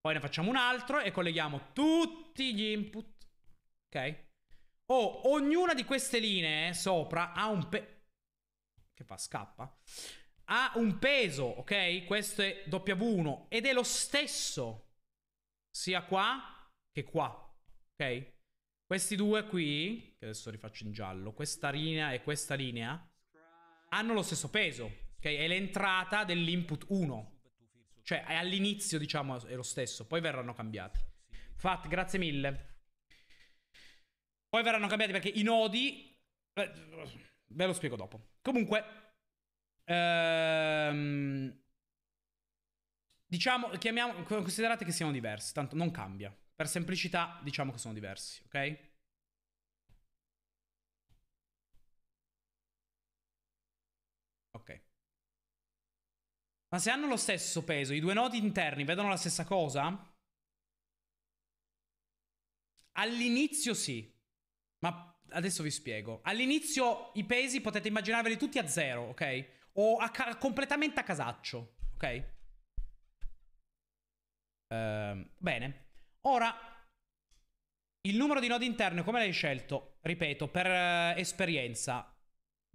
Poi ne facciamo un altro e colleghiamo tutti gli input. Ok? Oh, ognuna di queste linee sopra ha un peso. Che fa? Scappa. Ha un peso, ok? Questo è W1 ed è lo stesso sia qua che qua, ok? Questi due qui, che adesso rifaccio in giallo, questa linea e questa linea, hanno lo stesso peso, ok? È l'entrata dell'input 1. Cioè, all'inizio, diciamo, è lo stesso, poi verranno cambiati. Fat, grazie mille. Poi verranno cambiati perché i nodi... Eh, ve lo spiego dopo. Comunque... Ehm, diciamo, chiamiamo, considerate che siano diversi, tanto non cambia. Per semplicità diciamo che sono diversi, ok? Ma se hanno lo stesso peso, i due nodi interni vedono la stessa cosa? All'inizio sì, ma adesso vi spiego. All'inizio i pesi potete immaginarveli tutti a zero, ok? O a completamente a casaccio, ok? Ehm, bene. Ora, il numero di nodi interni come l'hai scelto? Ripeto, per eh, esperienza.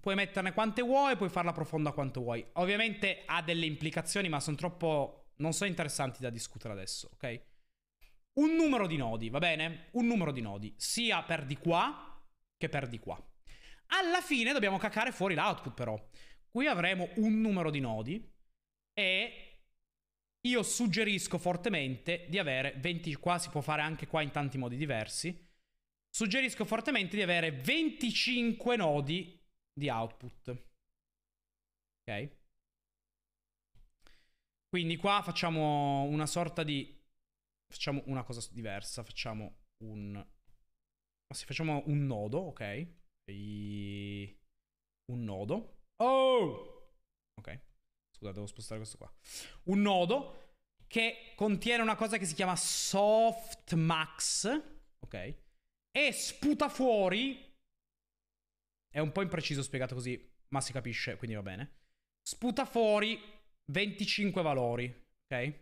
Puoi metterne quante vuoi, puoi farla profonda quanto vuoi. Ovviamente ha delle implicazioni, ma sono troppo... non sono interessanti da discutere adesso, ok? Un numero di nodi, va bene? Un numero di nodi, sia per di qua che per di qua. Alla fine dobbiamo cacare fuori l'output però. Qui avremo un numero di nodi e io suggerisco fortemente di avere 20, qua si può fare anche qua in tanti modi diversi, suggerisco fortemente di avere 25 nodi di output. Ok? Quindi qua facciamo una sorta di... Facciamo una cosa diversa, facciamo un... Ma se facciamo un nodo, ok? E... Un nodo. Oh! Ok. Scusa, devo spostare questo qua. Un nodo che contiene una cosa che si chiama softmax, ok? E sputa fuori è un po' impreciso spiegato così, ma si capisce, quindi va bene. Sputa fuori 25 valori, ok?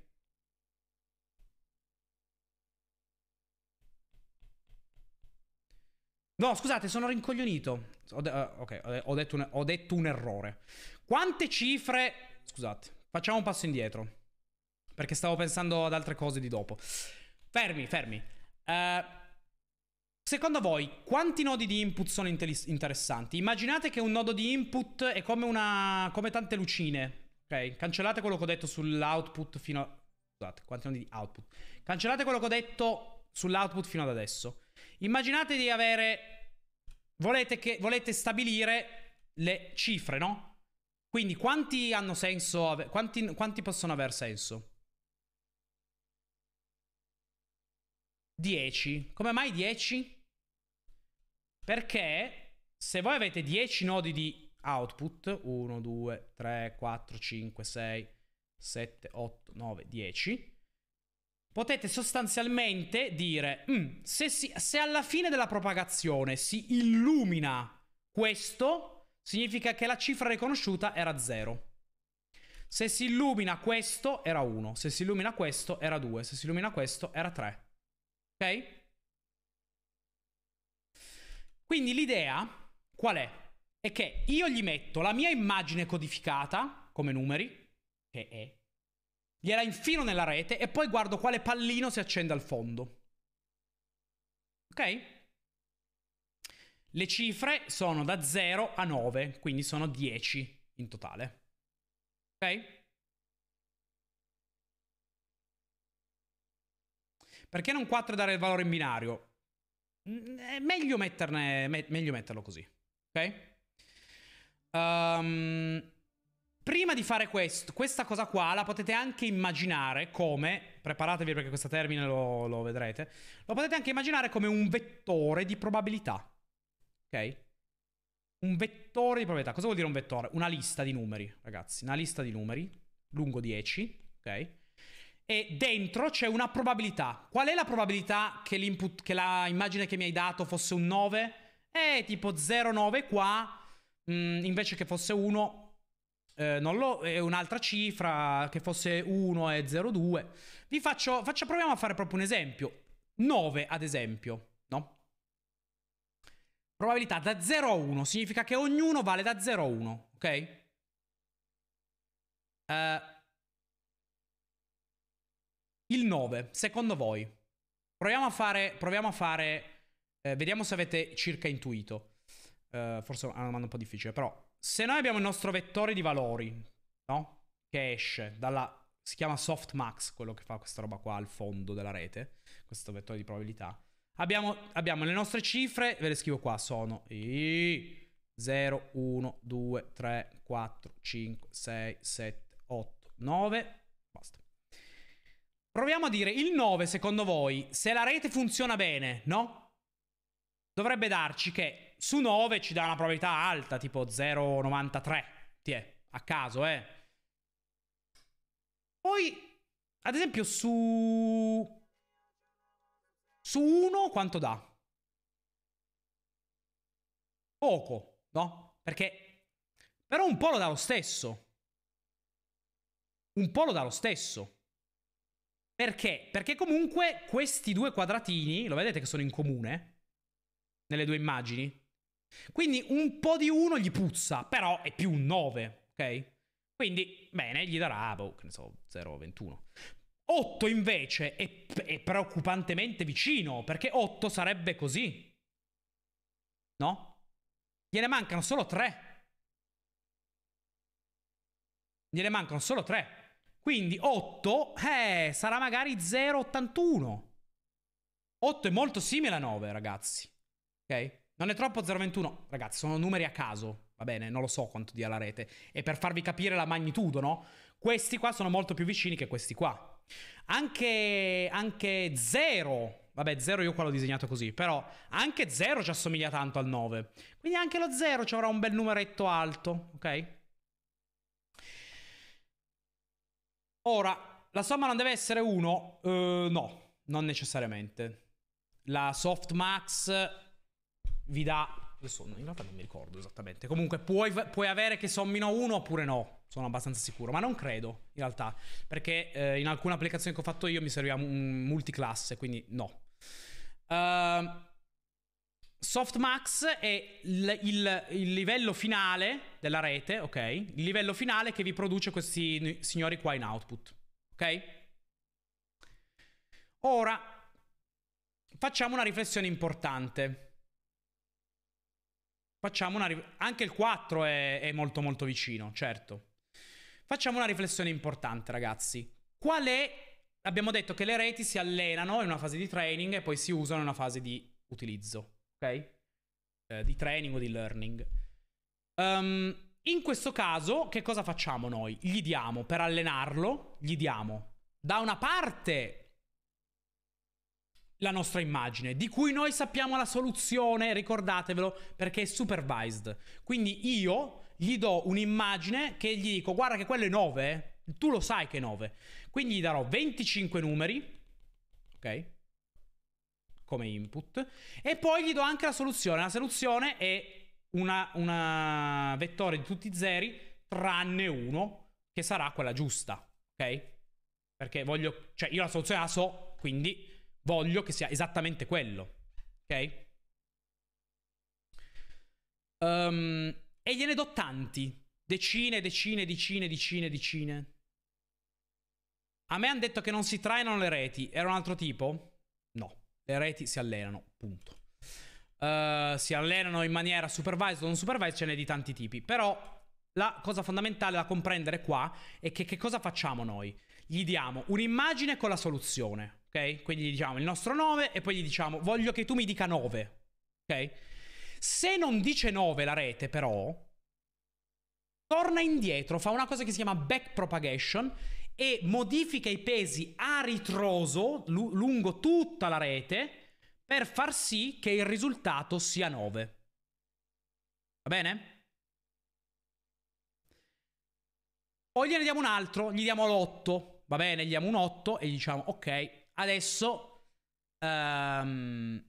No, scusate, sono rincoglionito. Ho de- uh, ok, ho detto, un- ho detto un errore. Quante cifre... Scusate, facciamo un passo indietro. Perché stavo pensando ad altre cose di dopo. Fermi, fermi. Uh, Secondo voi, quanti nodi di input sono interessanti? Immaginate che un nodo di input è come, una, come tante lucine. Ok, cancellate quello che ho detto sull'output fino a... Scusate, quanti nodi di output? Cancellate quello che ho detto sull'output fino ad adesso. Immaginate di avere... Volete, che... Volete stabilire le cifre, no? Quindi quanti hanno senso... Quanti, quanti possono aver senso? 10. Come mai 10? Perché se voi avete 10 nodi di output, 1, 2, 3, 4, 5, 6, 7, 8, 9, 10, potete sostanzialmente dire, mm, se, si, se alla fine della propagazione si illumina questo, significa che la cifra riconosciuta era 0. Se si illumina questo era 1, se si illumina questo era 2, se si illumina questo era 3. Ok? Quindi l'idea qual è? È che io gli metto la mia immagine codificata come numeri, che è, gliela infilo nella rete e poi guardo quale pallino si accende al fondo. Ok? Le cifre sono da 0 a 9, quindi sono 10 in totale. Ok? Perché non 4 dare il valore in binario? È meglio, metterne, me, meglio metterlo così. Ok? Um, prima di fare questo, questa cosa qua la potete anche immaginare come, preparatevi perché questo termine lo, lo vedrete, lo potete anche immaginare come un vettore di probabilità. Ok? Un vettore di probabilità. Cosa vuol dire un vettore? Una lista di numeri, ragazzi. Una lista di numeri, lungo 10, ok? e dentro c'è una probabilità. Qual è la probabilità che, l'input, che la immagine che mi hai dato fosse un 9? È tipo 0,9 qua, mh, mm, invece che fosse 1, eh, lo, è un'altra cifra che fosse 1 e 0,2. Vi faccio, faccio, proviamo a fare proprio un esempio. 9 ad esempio, no? Probabilità da 0 a 1 significa che ognuno vale da 0 a 1, ok? Eh, il 9, secondo voi? Proviamo a fare... Proviamo a fare eh, vediamo se avete circa intuito. Uh, forse è una domanda un po' difficile, però... Se noi abbiamo il nostro vettore di valori, no? Che esce dalla... Si chiama softmax, quello che fa questa roba qua al fondo della rete, questo vettore di probabilità. Abbiamo, abbiamo le nostre cifre, ve le scrivo qua, sono i 0, 1, 2, 3, 4, 5, 6, 7, 8, 9. Proviamo a dire il 9, secondo voi, se la rete funziona bene, no? Dovrebbe darci che su 9 ci dà una probabilità alta, tipo 0,93. Ti a caso, eh. Poi, ad esempio, su... Su 1 quanto dà? Poco, no? Perché... Però un po' lo dà lo stesso. Un po' lo dà lo stesso. Perché? Perché comunque questi due quadratini, lo vedete che sono in comune? Nelle due immagini? Quindi un po' di uno gli puzza, però è più un 9, ok? Quindi, bene, gli darà, boh, che ne so, 0,21. 8 invece è, è preoccupantemente vicino, perché 8 sarebbe così. No? Gliene mancano solo 3. Gliene mancano solo 3. Quindi 8 eh, sarà magari 0,81. 8 è molto simile a 9, ragazzi. Ok? Non è troppo 0,21. Ragazzi, sono numeri a caso. Va bene, non lo so quanto dia la rete. E per farvi capire la magnitudo, no? Questi qua sono molto più vicini che questi qua. Anche, anche 0. Vabbè, 0 io qua l'ho disegnato così. Però anche 0 ci assomiglia tanto al 9. Quindi anche lo 0 ci avrà un bel numeretto alto, ok? Ora, la somma non deve essere 1? Eh, no, non necessariamente. La softmax vi dà... Adesso in realtà non mi ricordo esattamente. Comunque puoi, puoi avere che sommino 1 oppure no. Sono abbastanza sicuro, ma non credo in realtà. Perché eh, in alcune applicazioni che ho fatto io mi serviva un multiclasse, quindi no. Ehm... Uh, Softmax è il, il, il, livello finale della rete, ok? Il livello finale che vi produce questi signori qua in output, ok? Ora, facciamo una riflessione importante. Facciamo una anche il 4 è, è molto molto vicino, certo. Facciamo una riflessione importante, ragazzi. Qual è... Abbiamo detto che le reti si allenano in una fase di training e poi si usano in una fase di utilizzo ok? Eh, di training o di learning. Um, in questo caso, che cosa facciamo noi? Gli diamo, per allenarlo, gli diamo da una parte la nostra immagine, di cui noi sappiamo la soluzione, ricordatevelo, perché è supervised. Quindi io gli do un'immagine che gli dico, guarda che quello è 9, eh. tu lo sai che è 9. Quindi gli darò 25 numeri, ok? come input e poi gli do anche la soluzione. La soluzione è una, una vettore di tutti i zeri tranne uno che sarà quella giusta, ok? Perché voglio, cioè io la soluzione la so, quindi voglio che sia esattamente quello, ok? Um, e gliene do tanti, decine, decine, decine, decine, decine. A me hanno detto che non si trainano le reti, era un altro tipo? Le reti si allenano, punto. Uh, si allenano in maniera supervised o non supervised, ce n'è di tanti tipi. Però la cosa fondamentale da comprendere qua è che, che cosa facciamo noi? Gli diamo un'immagine con la soluzione, ok? Quindi gli diciamo il nostro 9 e poi gli diciamo voglio che tu mi dica 9, ok? Se non dice 9 la rete però, torna indietro, fa una cosa che si chiama back propagation e modifica i pesi a ritroso lu- lungo tutta la rete per far sì che il risultato sia 9. Va bene? O gliene diamo un altro, gli diamo l'8. Va bene, gli diamo un 8 e gli diciamo ok, adesso um,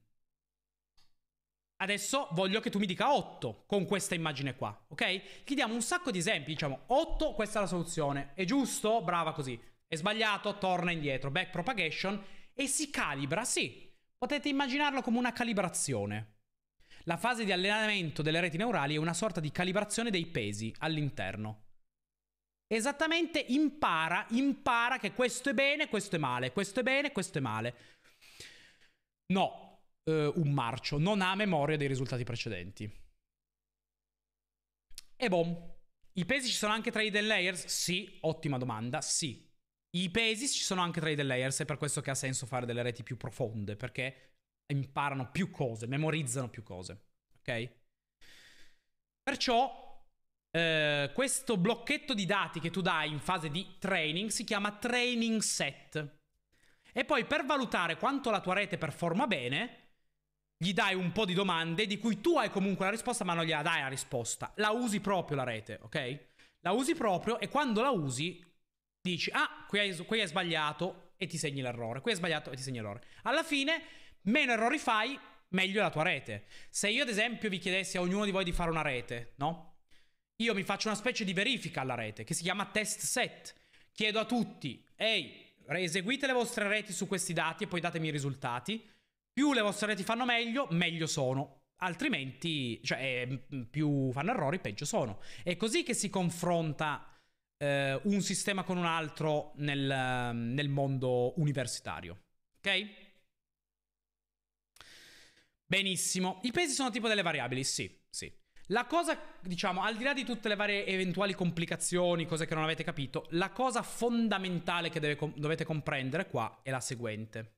Adesso voglio che tu mi dica 8 con questa immagine qua, ok? Ti diamo un sacco di esempi, diciamo 8, questa è la soluzione, è giusto? Brava così. È sbagliato? Torna indietro, back propagation e si calibra, sì. Potete immaginarlo come una calibrazione. La fase di allenamento delle reti neurali è una sorta di calibrazione dei pesi all'interno. Esattamente impara, impara che questo è bene, questo è male, questo è bene, questo è male. No, eh, un marcio, non ha memoria dei risultati precedenti. E bom, i pesi ci sono anche tra hidden layers? Sì, ottima domanda, sì. I pesi ci sono anche tra hidden layers, è per questo che ha senso fare delle reti più profonde, perché imparano più cose, memorizzano più cose, ok? Perciò Uh, questo blocchetto di dati che tu dai in fase di training si chiama training set. E poi per valutare quanto la tua rete performa bene, gli dai un po' di domande di cui tu hai comunque la risposta, ma non gliela dai la risposta. La usi proprio la rete, ok? La usi proprio e quando la usi dici, ah, qui hai, qui hai sbagliato e ti segni l'errore, qui hai sbagliato e ti segni l'errore. Alla fine, meno errori fai, meglio è la tua rete. Se io, ad esempio, vi chiedessi a ognuno di voi di fare una rete, no? Io mi faccio una specie di verifica alla rete che si chiama test set. Chiedo a tutti, ehi, eseguite le vostre reti su questi dati e poi datemi i risultati. Più le vostre reti fanno meglio, meglio sono. Altrimenti, cioè, eh, più fanno errori, peggio sono. È così che si confronta eh, un sistema con un altro nel, nel mondo universitario. Ok? Benissimo. I pesi sono tipo delle variabili, sì, sì. La cosa, diciamo, al di là di tutte le varie eventuali complicazioni, cose che non avete capito, la cosa fondamentale che deve, dovete comprendere qua è la seguente.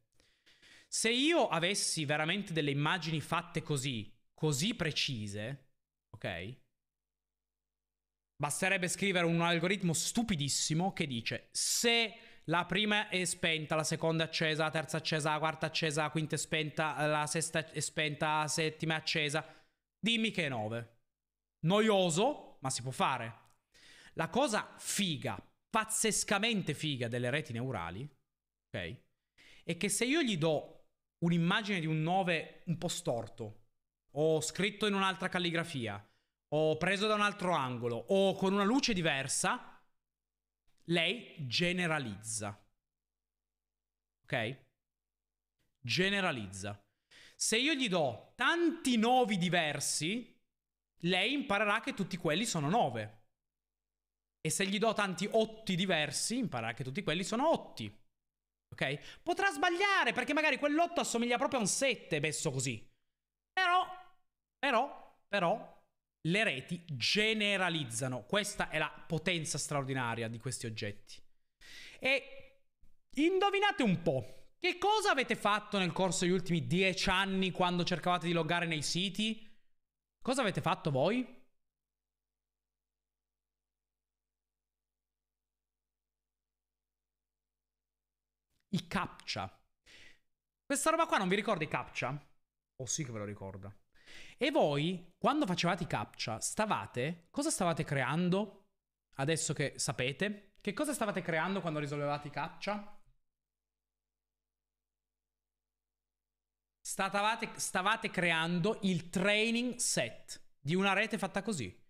Se io avessi veramente delle immagini fatte così, così precise, ok? Basterebbe scrivere un algoritmo stupidissimo che dice se la prima è spenta, la seconda è accesa, la terza è accesa, la quarta è accesa, la quinta è spenta, la sesta è spenta, la settima è accesa, dimmi che è 9. Noioso, ma si può fare. La cosa figa, pazzescamente figa delle reti neurali, ok? È che se io gli do un'immagine di un 9 un po' storto, o scritto in un'altra calligrafia, o preso da un altro angolo, o con una luce diversa, lei generalizza. Ok? Generalizza. Se io gli do tanti 9 diversi, lei imparerà che tutti quelli sono 9. E se gli do tanti otti diversi, imparerà che tutti quelli sono otti ok? Potrà sbagliare perché magari quell'8 assomiglia proprio a un 7 messo così. Però, però, però, le reti generalizzano. Questa è la potenza straordinaria di questi oggetti. E indovinate un po'. Che cosa avete fatto nel corso degli ultimi 10 anni quando cercavate di loggare nei siti? Cosa avete fatto voi? I captcha. Questa roba qua non vi ricorda i captcha? O oh, sì che ve lo ricorda. E voi, quando facevate i captcha, stavate, cosa stavate creando? Adesso che sapete, che cosa stavate creando quando risolvevate i captcha? Stavate, stavate creando il training set di una rete fatta così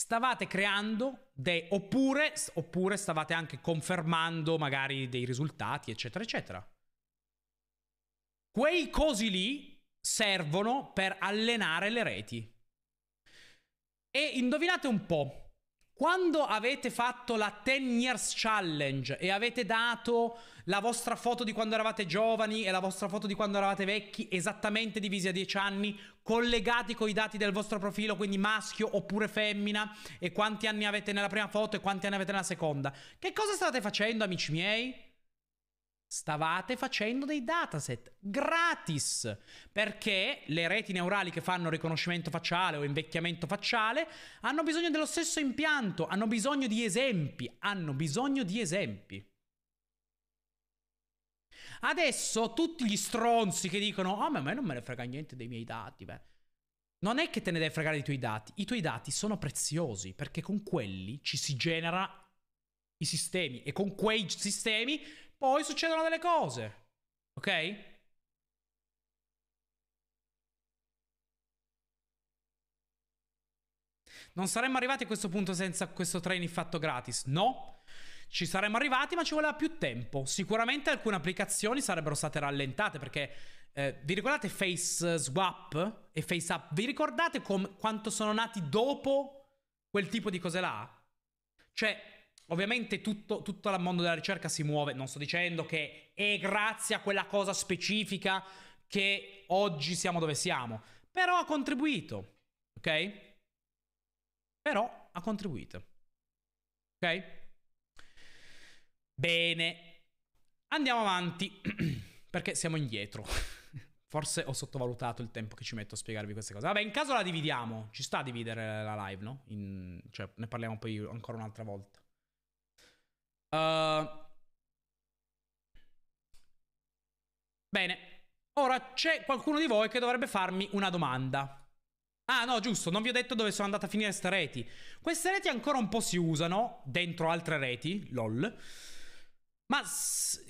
stavate creando dei, oppure, oppure stavate anche confermando magari dei risultati, eccetera, eccetera. Quei cosi lì servono per allenare le reti. E indovinate un po', quando avete fatto la 10 Years Challenge e avete dato la vostra foto di quando eravate giovani e la vostra foto di quando eravate vecchi esattamente divisi a 10 anni, collegati con i dati del vostro profilo, quindi maschio oppure femmina, e quanti anni avete nella prima foto e quanti anni avete nella seconda. Che cosa state facendo, amici miei? Stavate facendo dei dataset gratis perché le reti neurali che fanno riconoscimento facciale o invecchiamento facciale hanno bisogno dello stesso impianto, hanno bisogno di esempi, hanno bisogno di esempi. Adesso tutti gli stronzi che dicono: Ah, ma a me non me ne frega niente dei miei dati, beh. Non è che te ne devi fregare dei tuoi dati. I tuoi dati sono preziosi perché con quelli ci si genera i sistemi e con quei sistemi poi succedono delle cose. Ok? Non saremmo arrivati a questo punto senza questo training fatto gratis, no? Ci saremmo arrivati, ma ci voleva più tempo. Sicuramente alcune applicazioni sarebbero state rallentate perché eh, vi ricordate Face Swap e Face Up? Vi ricordate com- quanto sono nati dopo quel tipo di cose là? Cioè, Ovviamente tutto, tutto, il mondo della ricerca si muove, non sto dicendo che è grazie a quella cosa specifica che oggi siamo dove siamo, però ha contribuito, ok? Però ha contribuito, ok? Bene, andiamo avanti, (clears throat) perché siamo indietro. (laughs) Forse ho sottovalutato il tempo che ci metto a spiegarvi queste cose. Vabbè, in caso la dividiamo, ci sta a dividere la live, no? In... Cioè, ne parliamo poi ancora un'altra volta. Uh... Bene, ora c'è qualcuno di voi che dovrebbe farmi una domanda. Ah no, giusto, non vi ho detto dove sono andata a finire queste reti. Queste reti ancora un po' si usano dentro altre reti, lol. Ma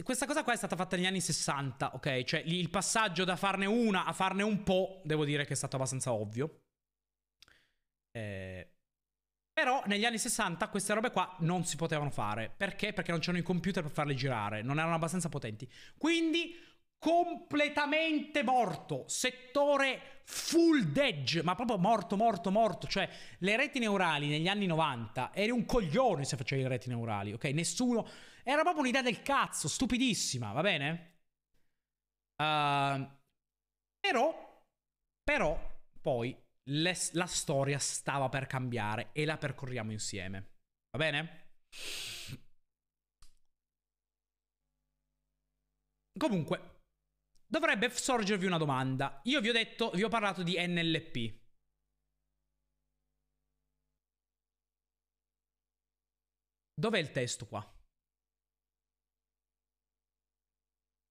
questa cosa qua è stata fatta negli anni 60, ok? Cioè il passaggio da farne una a farne un po', devo dire che è stato abbastanza ovvio. Eh, però negli anni 60 queste robe qua non si potevano fare. Perché? Perché non c'erano i computer per farle girare, non erano abbastanza potenti. Quindi completamente morto, settore full edge, ma proprio morto, morto, morto. Cioè le reti neurali negli anni 90 eri un coglione se facevi le reti neurali, ok? Nessuno... Era proprio un'idea del cazzo, stupidissima, va bene? Uh, però, però, poi le, la storia stava per cambiare e la percorriamo insieme. Va bene? Comunque, dovrebbe sorgervi una domanda. Io vi ho detto, vi ho parlato di NLP. Dov'è il testo qua?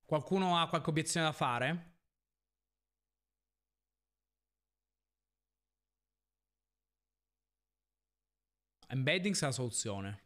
Qualcuno ha qualche obiezione da fare? Embeddings è la soluzione.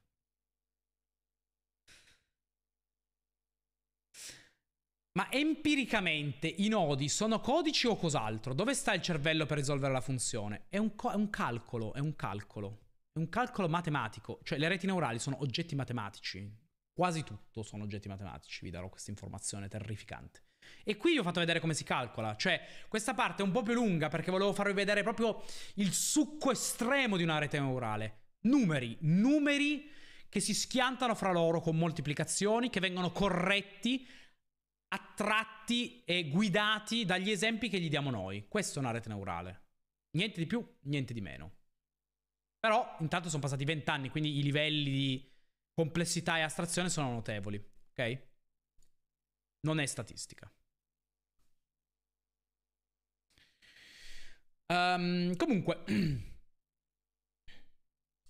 Ma empiricamente i nodi sono codici o cos'altro? Dove sta il cervello per risolvere la funzione? È un, è un, calcolo, è un calcolo. È un calcolo matematico. Cioè le reti neurali sono oggetti matematici. Quasi tutto sono oggetti matematici, vi darò questa informazione terrificante. E qui vi ho fatto vedere come si calcola, cioè questa parte è un po' più lunga perché volevo farvi vedere proprio il succo estremo di una rete neurale. Numeri, numeri che si schiantano fra loro con moltiplicazioni, che vengono corretti, attratti e guidati dagli esempi che gli diamo noi. Questa è una rete neurale. Niente di più, niente di meno. Però intanto sono passati vent'anni, quindi i livelli di complessità e astrazione sono notevoli, ok? Non è statistica. Um, comunque, (clears throat)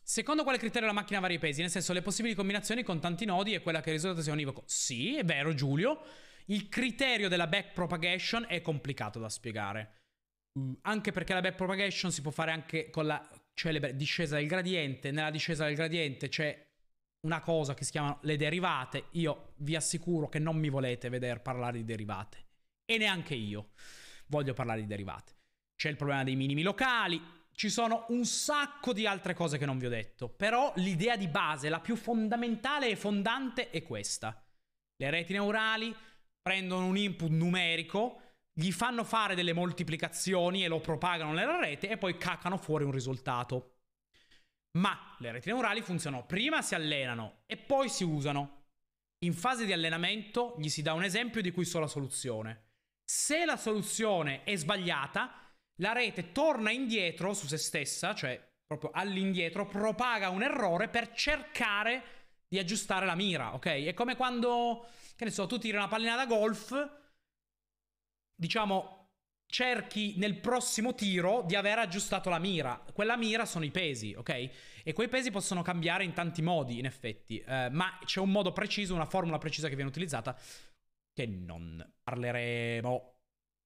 secondo quale criterio la macchina varia i pesi? Nel senso, le possibili combinazioni con tanti nodi è quella che risulta sia univoco. Sì, è vero, Giulio. Il criterio della backpropagation è complicato da spiegare. Mm, anche perché la backpropagation si può fare anche con la celebre discesa del gradiente. Nella discesa del gradiente c'è una cosa che si chiamano le derivate, io vi assicuro che non mi volete vedere parlare di derivate. E neanche io voglio parlare di derivate. C'è il problema dei minimi locali, ci sono un sacco di altre cose che non vi ho detto, però l'idea di base, la più fondamentale e fondante è questa. Le reti neurali prendono un input numerico, gli fanno fare delle moltiplicazioni e lo propagano nella rete e poi cacano fuori un risultato. Ma le reti neurali funzionano prima si allenano e poi si usano. In fase di allenamento gli si dà un esempio di cui so la soluzione. Se la soluzione è sbagliata, la rete torna indietro su se stessa, cioè proprio all'indietro, propaga un errore per cercare di aggiustare la mira, ok? È come quando, che ne so, tu tiri una pallina da golf, diciamo, cerchi nel prossimo tiro di aver aggiustato la mira. Quella mira sono i pesi, ok? E quei pesi possono cambiare in tanti modi, in effetti, eh, ma c'è un modo preciso, una formula precisa che viene utilizzata che non parleremo,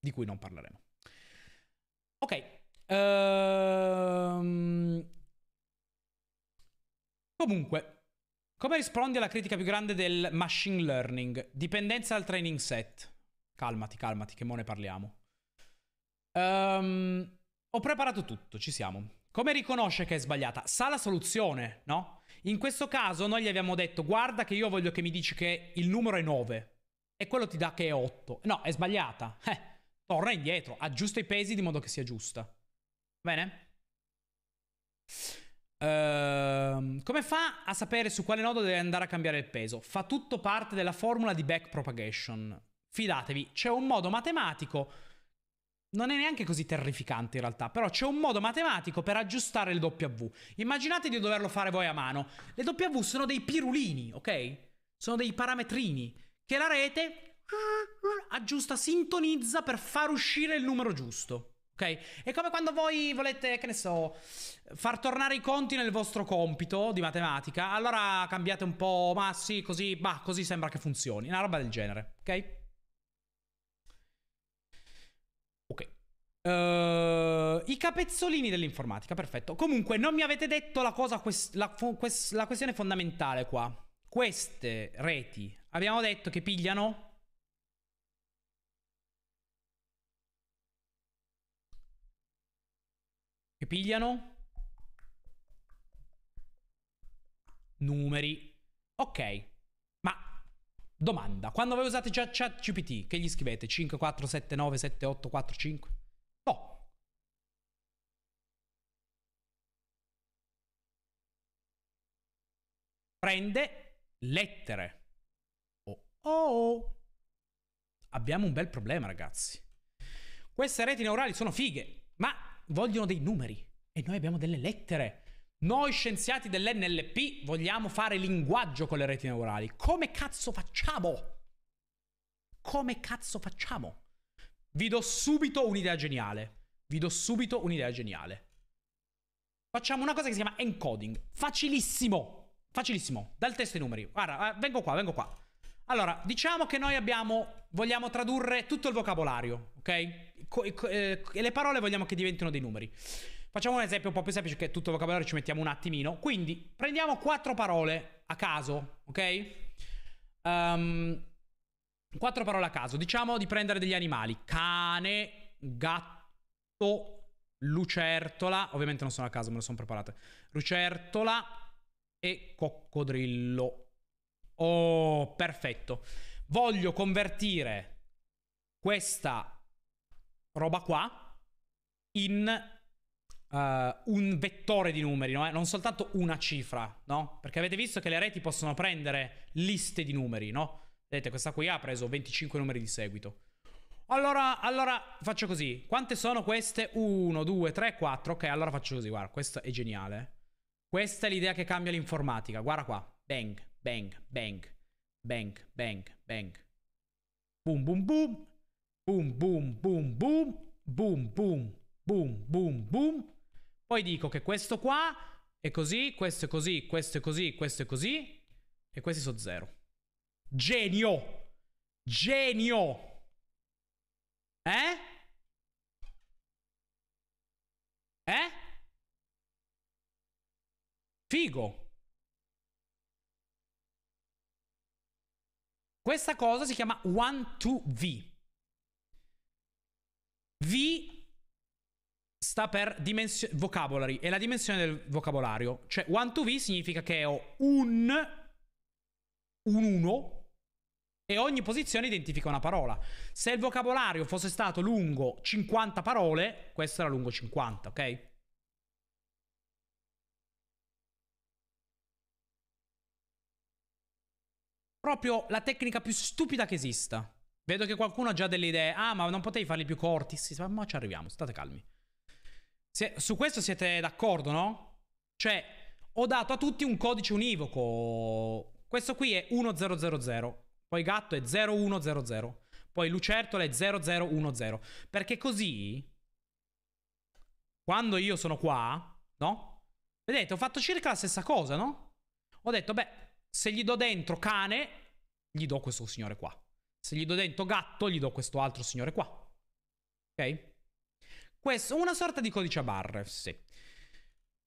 di cui non parleremo. Ok. Ehm... Comunque, come rispondi alla critica più grande del machine learning? Dipendenza dal training set. Calmati, calmati, che mo ne parliamo. Um, ho preparato tutto, ci siamo. Come riconosce che è sbagliata? Sa la soluzione, no? In questo caso noi gli abbiamo detto guarda che io voglio che mi dici che il numero è 9 e quello ti dà che è 8. No, è sbagliata. Eh, torna indietro, aggiusta i pesi di modo che sia giusta. Bene? Uh, come fa a sapere su quale nodo deve andare a cambiare il peso? Fa tutto parte della formula di back propagation. Fidatevi, c'è un modo matematico non è neanche così terrificante in realtà, però c'è un modo matematico per aggiustare il W. Immaginate di doverlo fare voi a mano. Le W sono dei pirulini, ok? Sono dei parametrini che la rete aggiusta, sintonizza per far uscire il numero giusto. Ok? È come quando voi volete, che ne so, far tornare i conti nel vostro compito di matematica, allora cambiate un po', ma sì, così, ma così sembra che funzioni, una roba del genere, ok? Uh, I capezzolini dell'informatica, perfetto. Comunque, non mi avete detto la cosa, quest la, quest la, questione fondamentale qua. Queste reti, abbiamo detto che pigliano? Che pigliano? Numeri. Ok. Ma, domanda, quando voi usate chat GPT, che gli scrivete? 5, 4, 7, 9, 7, 8, 4, 5? prende lettere. Oh, oh, abbiamo un bel problema, ragazzi. Queste reti neurali sono fighe, ma vogliono dei numeri e noi abbiamo delle lettere. Noi scienziati dell'NLP vogliamo fare linguaggio con le reti neurali. Come cazzo facciamo? Come cazzo facciamo? Vi do subito un'idea geniale. Vi do subito un'idea geniale. Facciamo una cosa che si chiama encoding. Facilissimo. Facilissimo, dal testo i numeri. Guarda, eh, vengo qua, vengo qua. Allora, diciamo che noi abbiamo, vogliamo tradurre tutto il vocabolario, ok? Co eh, eh le parole vogliamo che diventino dei numeri. Facciamo un esempio un po' più semplice che tutto il vocabolario ci mettiamo un attimino. Quindi, prendiamo quattro parole a caso, ok? Um, quattro parole a caso. Diciamo di prendere degli animali. Cane, gatto, lucertola. Ovviamente non sono a caso, me lo sono preparato. Lucertola, e coccodrillo. Oh, perfetto. Voglio convertire questa roba qua in Uh, un vettore di numeri, no? Eh? non soltanto una cifra, no? Perché avete visto che le reti possono prendere liste di numeri, no? Vedete, questa qui ha preso 25 numeri di seguito. Allora, allora faccio così. Quante sono queste? 1, 2, 3, 4. Ok, allora faccio così, guarda, questo è geniale. Questa è l'idea che cambia l'informatica. Guarda qua. Bang, bang, bang, bang, bang, bang. Boom, boom, boom. Boom, boom, boom, boom. Boom, boom, boom, boom, boom. Poi dico che questo qua è così, questo è così, questo è così, questo è così. E questi sono zero. Genio! Genio! Eh? Figo. Questa cosa si chiama 1 to V. V sta per dimension- vocabolary, è la dimensione del vocabolario. Cioè, 1 to V significa che ho un, un uno, e ogni posizione identifica una parola. Se il vocabolario fosse stato lungo 50 parole, questo era lungo 50, ok? Proprio la tecnica più stupida che esista. Vedo che qualcuno ha già delle idee. Ah, ma non potevi farli più corti? Sì, ma ci arriviamo, state calmi. Se, su questo siete d'accordo, no? Cioè, ho dato a tutti un codice univoco. Questo qui è 1000. Poi gatto è 0100. Poi lucertola è 0010. Perché così, quando io sono qua, no? Vedete, ho fatto circa la stessa cosa, no? Ho detto, beh, se gli do dentro cane, gli do questo signore qua. Se gli do dentro gatto, gli do questo altro signore qua. Ok? Questo, una sorta di codice a barre, sì.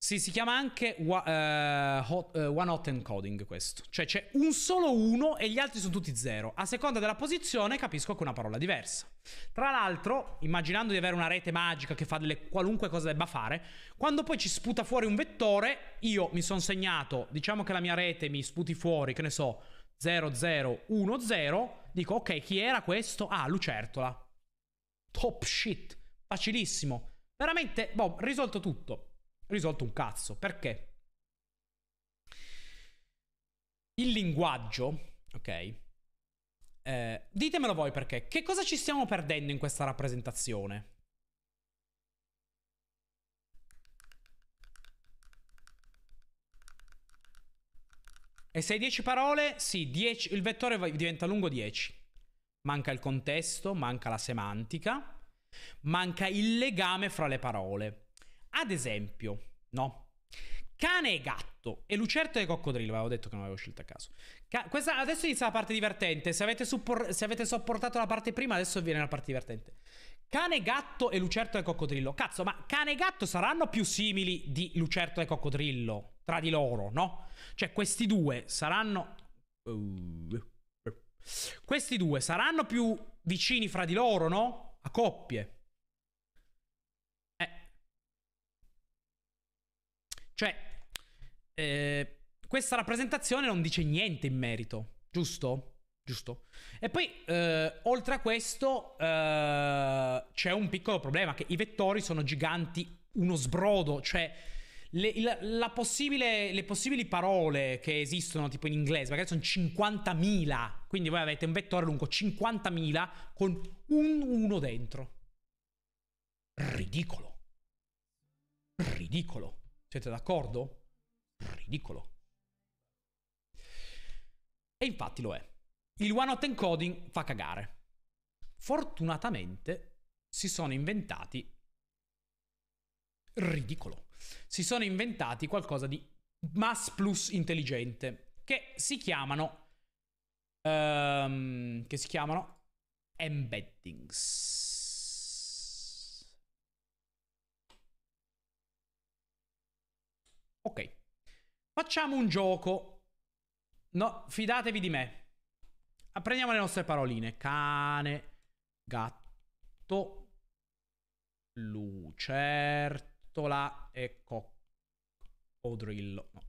Sì, si chiama anche uh, hot, uh, one hot encoding questo. Cioè c'è un solo uno e gli altri sono tutti zero. A seconda della posizione capisco che è una parola diversa. Tra l'altro, immaginando di avere una rete magica che fa delle qualunque cosa debba fare, quando poi ci sputa fuori un vettore, io mi sono segnato, diciamo che la mia rete mi sputi fuori, che ne so, 0010, dico ok, chi era questo? Ah, lucertola. Top shit, facilissimo. Veramente, boh, risolto tutto risolto un cazzo. Perché? Il linguaggio, ok? Eh, ditemelo voi perché. Che cosa ci stiamo perdendo in questa rappresentazione? E se hai 10 parole, sì, dieci, il vettore diventa lungo 10. Manca il contesto, manca la semantica, manca il legame fra le parole. Ad esempio, no? Cane e gatto e lucerto e coccodrillo, avevo detto che non avevo scelto a caso. Ca- questa, adesso inizia la parte divertente, se avete, suppor- se avete sopportato la parte prima adesso viene la parte divertente. Cane, gatto e lucerto e coccodrillo. Cazzo, ma cane e gatto saranno più simili di lucerto e coccodrillo tra di loro, no? Cioè questi due saranno... Uh, questi due saranno più vicini fra di loro, no? A coppie. Cioè, eh, questa rappresentazione non dice niente in merito, giusto? Giusto. E poi, eh, oltre a questo, eh, c'è un piccolo problema, che i vettori sono giganti, uno sbrodo, cioè... Le, la, possibile, le possibili parole che esistono tipo in inglese, magari sono 50.000, quindi voi avete un vettore lungo 50.000 con un 1 dentro. Ridicolo. Ridicolo. Siete d'accordo? Ridicolo. E infatti lo è. Il one hot encoding fa cagare. Fortunatamente si sono inventati ridicolo. Si sono inventati qualcosa di mass plus intelligente che si chiamano um, che si chiamano embeddings. Ok. Facciamo un gioco. No, fidatevi di me. Prendiamo le nostre paroline. Cane, gatto, lucertola e coccodrillo. No.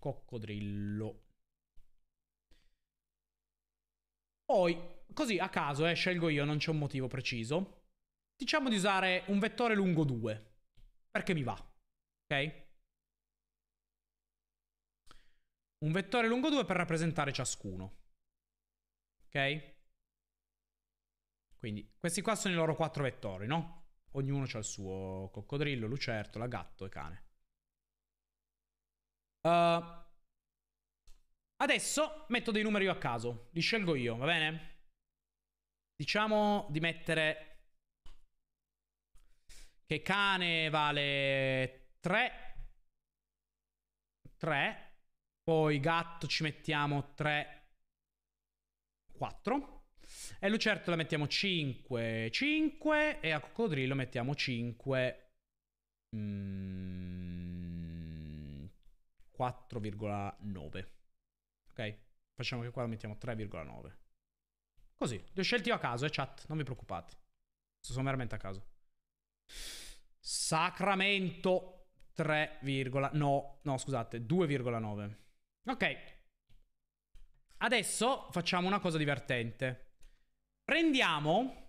Coccodrillo. Poi, così a caso, eh, scelgo io, non c'è un motivo preciso. Diciamo di usare un vettore lungo 2 perché mi va. Ok? Un vettore lungo 2 per rappresentare ciascuno. Ok? Quindi questi qua sono i loro quattro vettori, no? Ognuno ha il suo coccodrillo, lucertola, gatto e cane. Uh, adesso metto dei numeri io a caso, li scelgo io, va bene? Diciamo di mettere che cane vale 3. 3. Poi gatto ci mettiamo 3. 4. E lucertola mettiamo 5, 5 e a coccodrillo mettiamo 5, mm, 4,9. Ok? Facciamo che qua lo mettiamo 3,9. Così, li ho scelti io a caso, eh chat, non vi preoccupate. Sono veramente a caso. Sacramento 3, no, no scusate, 2,9. Ok. Adesso facciamo una cosa divertente. Prendiamo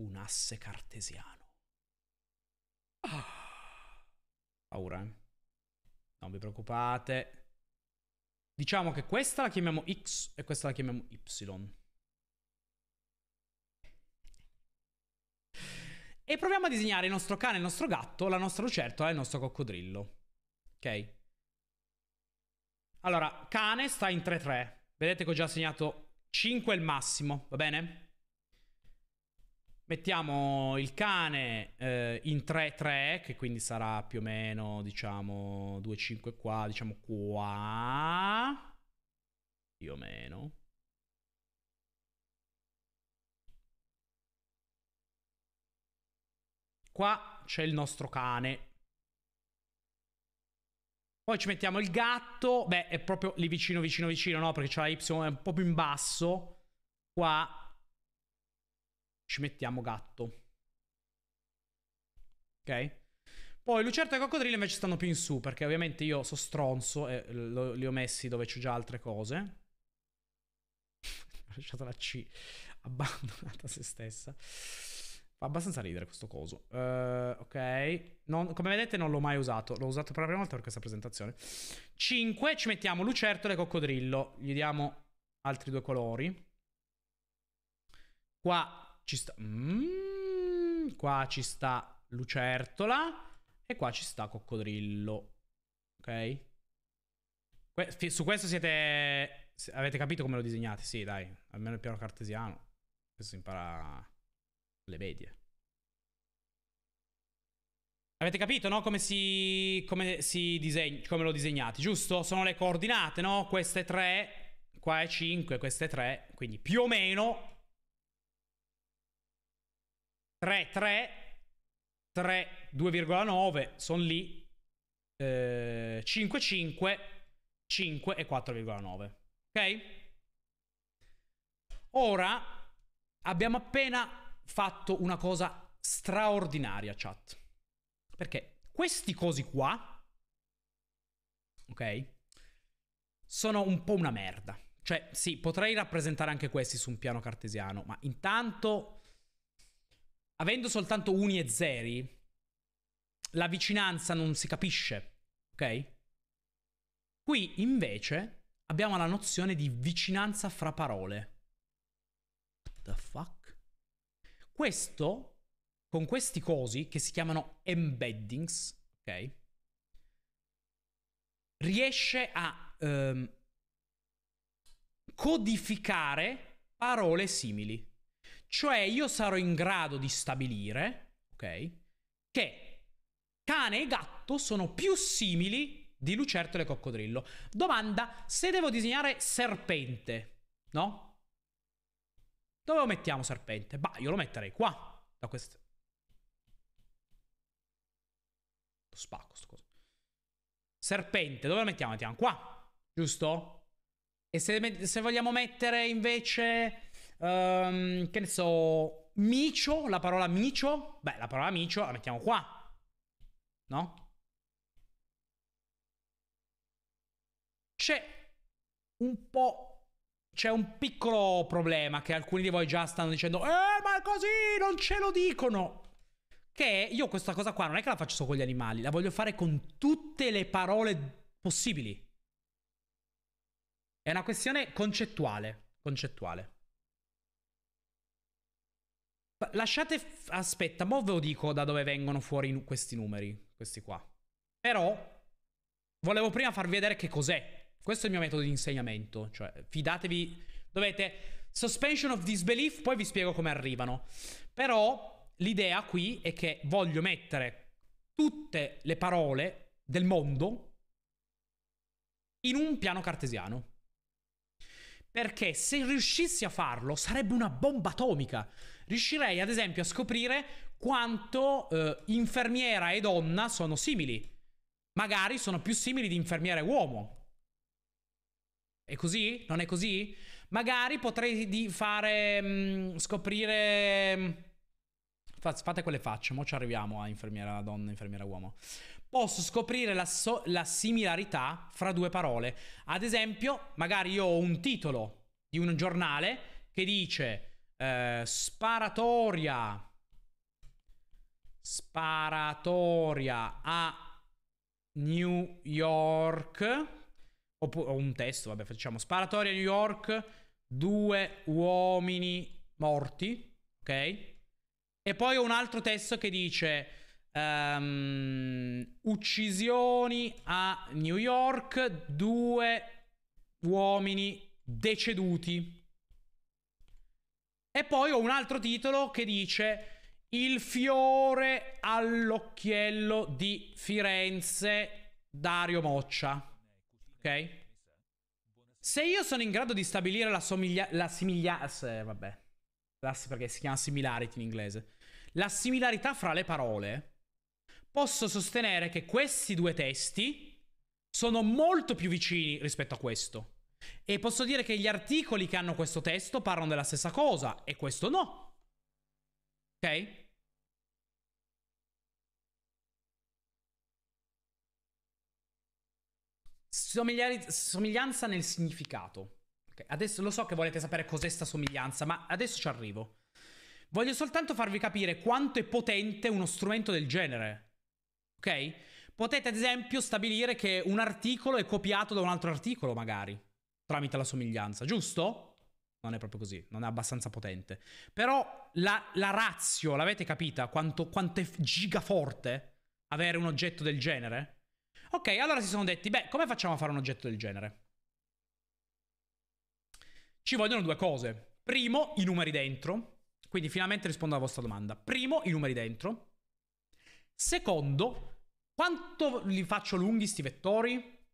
un asse cartesiano. Ah. Paura, eh? Non vi preoccupate. Diciamo che questa la chiamiamo X e questa la chiamiamo Y. E proviamo a disegnare il nostro cane, il nostro gatto, la nostra lucertola e il nostro coccodrillo. Ok? Allora, cane sta in 3-3. Vedete che ho già segnato 5 il massimo, va bene? Mettiamo il cane eh, in 3-3, che quindi sarà più o meno, diciamo, 2-5 qua, diciamo qua. Più o meno. Qua c'è il nostro cane. Poi ci mettiamo il gatto. Beh, è proprio lì vicino, vicino, vicino, no? Perché c'è la Y è un po' più in basso. Qua ci mettiamo gatto. Ok? Poi lucerto e coccodrillo invece stanno più in su, perché ovviamente io sono stronzo e li ho messi dove c'ho già altre cose. (laughs) ho lasciato la C (laughs) abbandonata a se stessa. Fa abbastanza ridere questo coso. Uh, ok. Non, come vedete non l'ho mai usato. L'ho usato per la prima volta per questa presentazione. 5. Ci mettiamo lucertole e coccodrillo. Gli diamo altri due colori. Qua ci sta... Mm, qua ci sta lucertola. E qua ci sta coccodrillo. Ok. Que su questo siete... Avete capito come lo disegnate? Sì, dai. Almeno il piano cartesiano. Questo si impara le medie. Avete capito, no? Come si, come si disegna, come lo disegnate, giusto? Sono le coordinate, no? Queste tre, qua è 5, queste tre, quindi più o meno 3, 3, 3, 2,9 sono lì, eh, 5, 5, 5 e 4,9. Ok? Ora abbiamo appena fatto una cosa straordinaria, chat. Perché questi cosi qua, ok, sono un po' una merda. Cioè, sì, potrei rappresentare anche questi su un piano cartesiano, ma intanto, avendo soltanto uni e zeri, la vicinanza non si capisce, ok? Qui, invece, abbiamo la nozione di vicinanza fra parole. What the fuck? Questo, con questi cosi, che si chiamano embeddings, ok? Riesce a um, codificare parole simili. Cioè io sarò in grado di stabilire, ok? Che cane e gatto sono più simili di lucertole e coccodrillo. Domanda, se devo disegnare serpente, no? Dove lo mettiamo serpente? Bah, io lo metterei qua. Da questo. Lo spacco, sto coso. Serpente, dove lo mettiamo? Mettiamo qua. Giusto? E se, se vogliamo mettere invece... Um, che ne so... Micio, la parola micio. Beh, la parola micio la mettiamo qua. No? C'è un po' c'è un piccolo problema che alcuni di voi già stanno dicendo, eh ma così non ce lo dicono. Che io questa cosa qua non è che la faccio solo con gli animali, la voglio fare con tutte le parole possibili. È una questione concettuale, concettuale. Lasciate, aspetta, mo ve lo dico da dove vengono fuori questi numeri, questi qua. Però, volevo prima farvi vedere che cos'è questo è il mio metodo di insegnamento, cioè fidatevi, dovete suspension of disbelief, poi vi spiego come arrivano. Però l'idea qui è che voglio mettere tutte le parole del mondo in un piano cartesiano. Perché se riuscissi a farlo sarebbe una bomba atomica. Riuscirei ad esempio a scoprire quanto eh, infermiera e donna sono simili. Magari sono più simili di infermiera e uomo, è così? Non è così? Magari potrei fare. Mh, mm, scoprire. Mm, fate quelle facce, mo ci arriviamo a infermiera donna, infermiera uomo. Posso scoprire la, so la similarità fra due parole. Ad esempio, magari io ho un titolo di un giornale che dice eh, sparatoria, sparatoria a New York Oppure un testo, vabbè, facciamo sparatoria a New York, due uomini morti, ok? E poi ho un altro testo che dice um, uccisioni a New York, due uomini deceduti. E poi ho un altro titolo che dice il fiore all'occhiello di Firenze Dario Moccia. Ok? Se io sono in grado di stabilire la, somiglia- la simiglianza... vabbè. Perché si chiama similarity in inglese. La similarità fra le parole. Posso sostenere che questi due testi sono molto più vicini rispetto a questo. E posso dire che gli articoli che hanno questo testo parlano della stessa cosa e questo no. Ok? Somigliari- somiglianza nel significato. Okay. Adesso lo so che volete sapere cos'è sta somiglianza, ma adesso ci arrivo. Voglio soltanto farvi capire quanto è potente uno strumento del genere. Ok? Potete ad esempio stabilire che un articolo è copiato da un altro articolo, magari, tramite la somiglianza, giusto? Non è proprio così, non è abbastanza potente. Però la, la razio, l'avete capita? Quanto, quanto è gigaforte avere un oggetto del genere? Ok, allora si sono detti, beh, come facciamo a fare un oggetto del genere? Ci vogliono due cose. Primo, i numeri dentro. Quindi finalmente rispondo alla vostra domanda. Primo, i numeri dentro. Secondo, quanto li faccio lunghi sti vettori?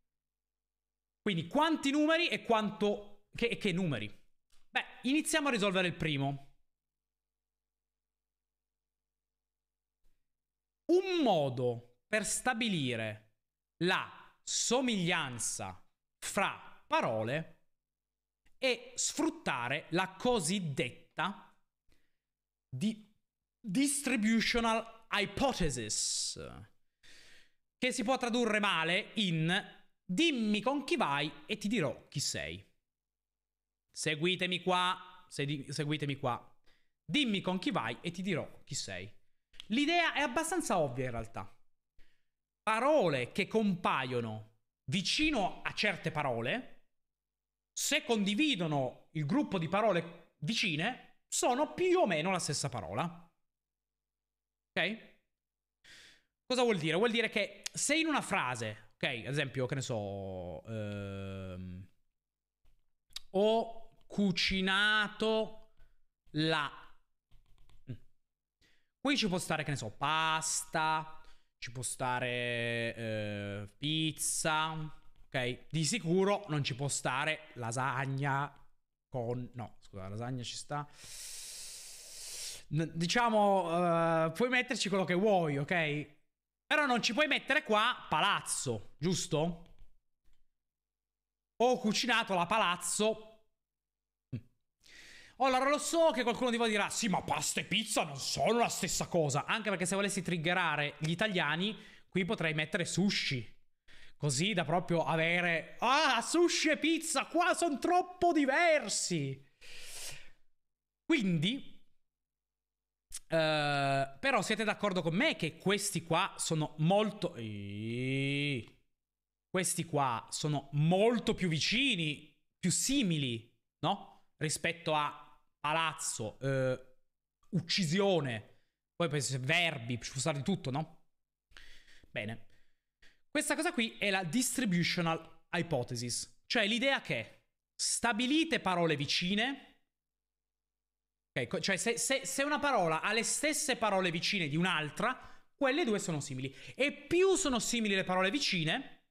Quindi quanti numeri e quanto... che, che numeri? Beh, iniziamo a risolvere il primo. Un modo per stabilire la somiglianza fra parole e sfruttare la cosiddetta di distributional hypothesis, che si può tradurre male in dimmi con chi vai e ti dirò chi sei. Seguitemi qua, seguitemi qua. Dimmi con chi vai e ti dirò chi sei. L'idea è abbastanza ovvia in realtà parole che compaiono vicino a certe parole, se condividono il gruppo di parole vicine, sono più o meno la stessa parola. Ok? Cosa vuol dire? Vuol dire che se in una frase, ok, ad esempio, che ne so, ehm, ho cucinato la... Mm, qui ci può stare, che ne so, pasta, ci può stare eh, pizza, ok? Di sicuro non ci può stare lasagna con... No, scusa, lasagna ci sta diciamo, uh, puoi metterci quello che vuoi, ok? Però non ci puoi mettere qua palazzo, giusto? Ho cucinato la palazzo Oh, allora lo so che qualcuno di voi dirà Sì ma pasta e pizza non sono la stessa cosa Anche perché se volessi triggerare gli italiani Qui potrei mettere sushi Così da proprio avere Ah sushi e pizza qua sono troppo diversi Quindi Uh, però siete d'accordo con me che questi qua sono molto... Eeeh. Questi qua sono molto più vicini, più simili, no? rispetto a palazzo, eh, uccisione, poi penso, verbi, ci può di tutto, no? Bene. Questa cosa qui è la distributional hypothesis, cioè l'idea che stabilite parole vicine, okay, cioè se, se, se una parola ha le stesse parole vicine di un'altra, quelle due sono simili. E più sono simili le parole vicine,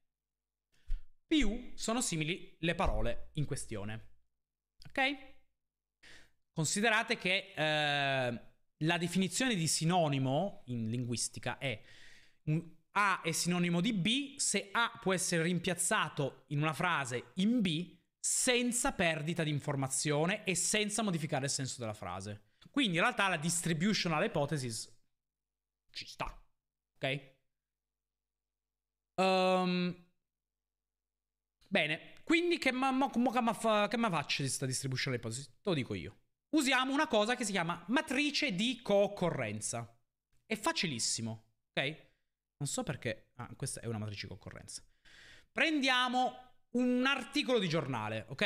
più sono simili le parole in questione. Ok? Considerate che eh, la definizione di sinonimo in linguistica è A è sinonimo di B se A può essere rimpiazzato in una frase in B senza perdita di informazione e senza modificare il senso della frase. Quindi in realtà la distributional hypothesis ci sta. Ok? Um, bene, quindi che mi faccio di questa distribution del deposit? Te lo dico io. Usiamo una cosa che si chiama matrice di concorrenza. È facilissimo, ok? Non so perché... Ah, questa è una matrice di concorrenza. Prendiamo un articolo di giornale, ok?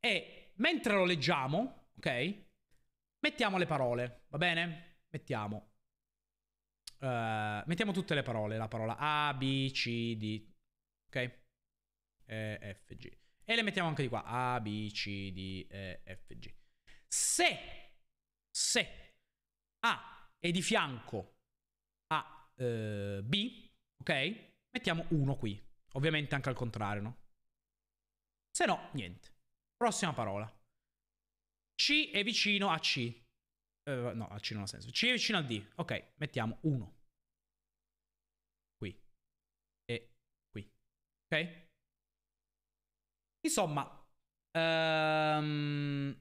E mentre lo leggiamo, ok? Mettiamo le parole, va bene? Mettiamo... Uh, mettiamo tutte le parole, la parola A, B, C, D, ok? E, eh, F, G. E le mettiamo anche di qua. A, B, C, D, E, F, G. Se, se A è di fianco a eh, B, ok? Mettiamo 1 qui. Ovviamente anche al contrario, no? Se no, niente. Prossima parola. C è vicino a C. Eh, no, a C non ha senso. C è vicino a D. Ok, mettiamo 1. Qui. E qui. Ok? Insomma, um,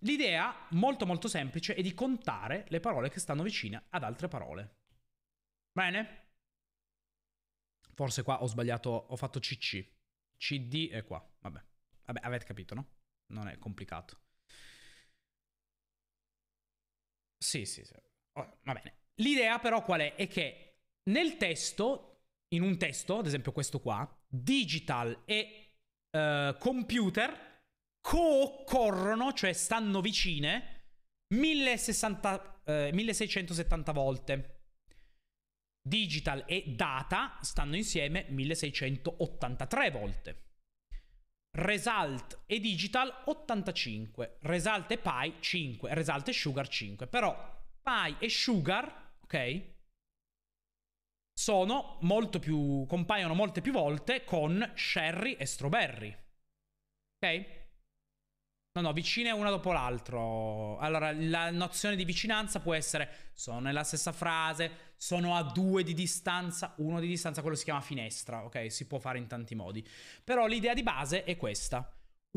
l'idea molto molto semplice è di contare le parole che stanno vicine ad altre parole. Bene? Forse qua ho sbagliato, ho fatto CC. CD è qua, vabbè. Vabbè, avete capito, no? Non è complicato. Sì, sì, sì. Oh, va bene. L'idea però qual è? È che nel testo, in un testo, ad esempio questo qua, digital e eh, computer co-occorrono, cioè stanno vicine, 1060, eh, 1670 volte. Digital e data stanno insieme 1683 volte. Result e digital 85, result e pi 5, result e sugar 5. Però pi e sugar, ok? sono molto più compaiono molte più volte con Sherry e Strawberry. Ok? No, no, vicine una dopo l'altro. Allora, la nozione di vicinanza può essere sono nella stessa frase, sono a due di distanza, uno di distanza, quello si chiama finestra, ok? Si può fare in tanti modi. Però l'idea di base è questa.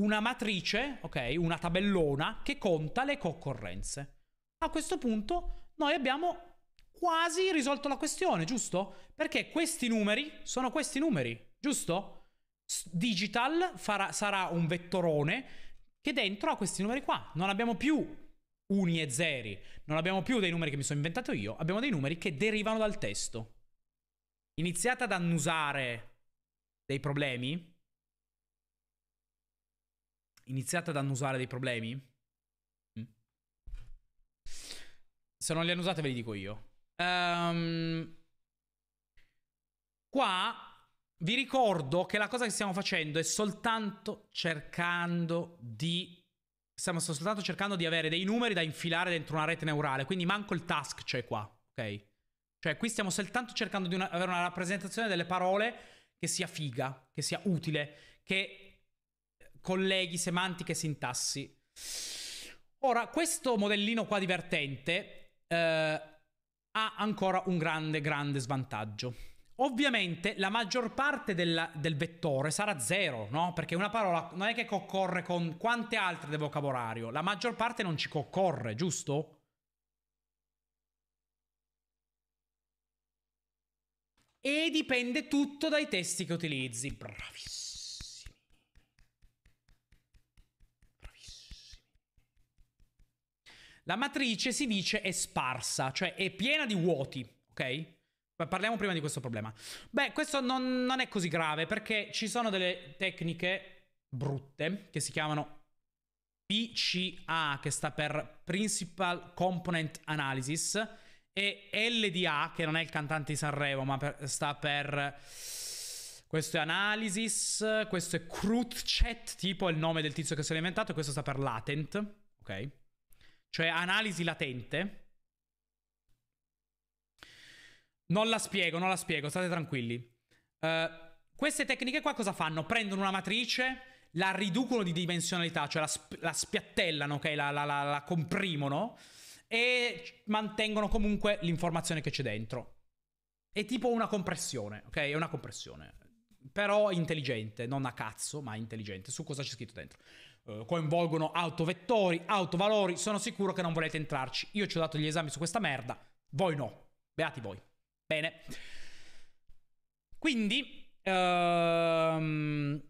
Una matrice, ok? Una tabellona che conta le concorrenze. A questo punto noi abbiamo quasi risolto la questione, giusto? Perché questi numeri sono questi numeri, giusto? Digital farà, sarà un vettorone che dentro ha questi numeri qua. Non abbiamo più uni e zeri, non abbiamo più dei numeri che mi sono inventato io, abbiamo dei numeri che derivano dal testo. Iniziate ad annusare dei problemi. Iniziate ad annusare dei problemi. Mm. Se non li annusate ve li dico io. Um, qua vi ricordo che la cosa che stiamo facendo è soltanto cercando di stiamo soltanto cercando di avere dei numeri da infilare dentro una rete neurale, quindi manco il task c'è qua, ok? Cioè qui stiamo soltanto cercando di una, avere una rappresentazione delle parole che sia figa, che sia utile, che colleghi semantiche e sintassi. Ora, questo modellino qua divertente eh, ha ancora un grande, grande svantaggio. Ovviamente la maggior parte della, del vettore sarà zero, no? Perché una parola non è che concorre con quante altre del vocabolario, la maggior parte non ci concorre, giusto? E dipende tutto dai testi che utilizzi. Bravissimo. La matrice si dice è sparsa, cioè è piena di vuoti, ok? Parliamo prima di questo problema. Beh, questo non, non è così grave perché ci sono delle tecniche brutte che si chiamano PCA, che sta per Principal Component Analysis, e LDA, che non è il cantante di Sanremo, ma per, sta per... Questo è Analysis, questo è Crutchet, tipo il nome del tizio che si è inventato, e questo sta per Latent, ok? cioè analisi latente. Non la spiego, non la spiego, state tranquilli. Uh, queste tecniche qua cosa fanno? Prendono una matrice, la riducono di dimensionalità, cioè la, sp- la spiattellano, ok? La, la, la, comprimono e mantengono comunque l'informazione che c'è dentro. È tipo una compressione, ok? È una compressione. Però intelligente, non a cazzo, ma intelligente, su cosa c'è scritto dentro. Eh, coinvolgono autovettori, autovalori, sono sicuro che non volete entrarci. Io ci ho dato gli esami su questa merda, voi no. Beati voi. Bene. Quindi... Ehm...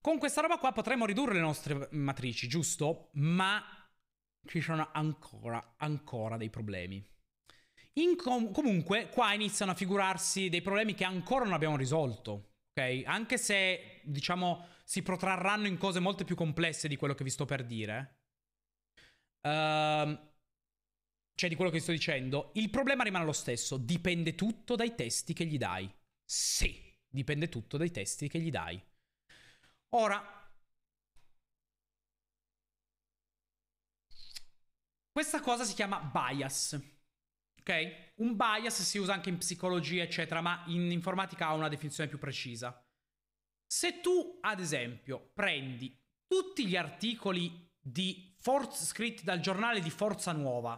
Con questa roba qua potremmo ridurre le nostre matrici, giusto? Ma ci sono ancora, ancora dei problemi. Com comunque, qua iniziano a figurarsi dei problemi che ancora non abbiamo risolto ok? Anche se, diciamo, si protrarranno in cose molto più complesse di quello che vi sto per dire. Ehm... Uh, cioè di quello che sto dicendo, il problema rimane lo stesso, dipende tutto dai testi che gli dai. Sì, dipende tutto dai testi che gli dai. Ora, questa cosa si chiama bias ok? Un bias si usa anche in psicologia, eccetera, ma in informatica ha una definizione più precisa. Se tu, ad esempio, prendi tutti gli articoli Forza, scritti dal giornale di Forza Nuova,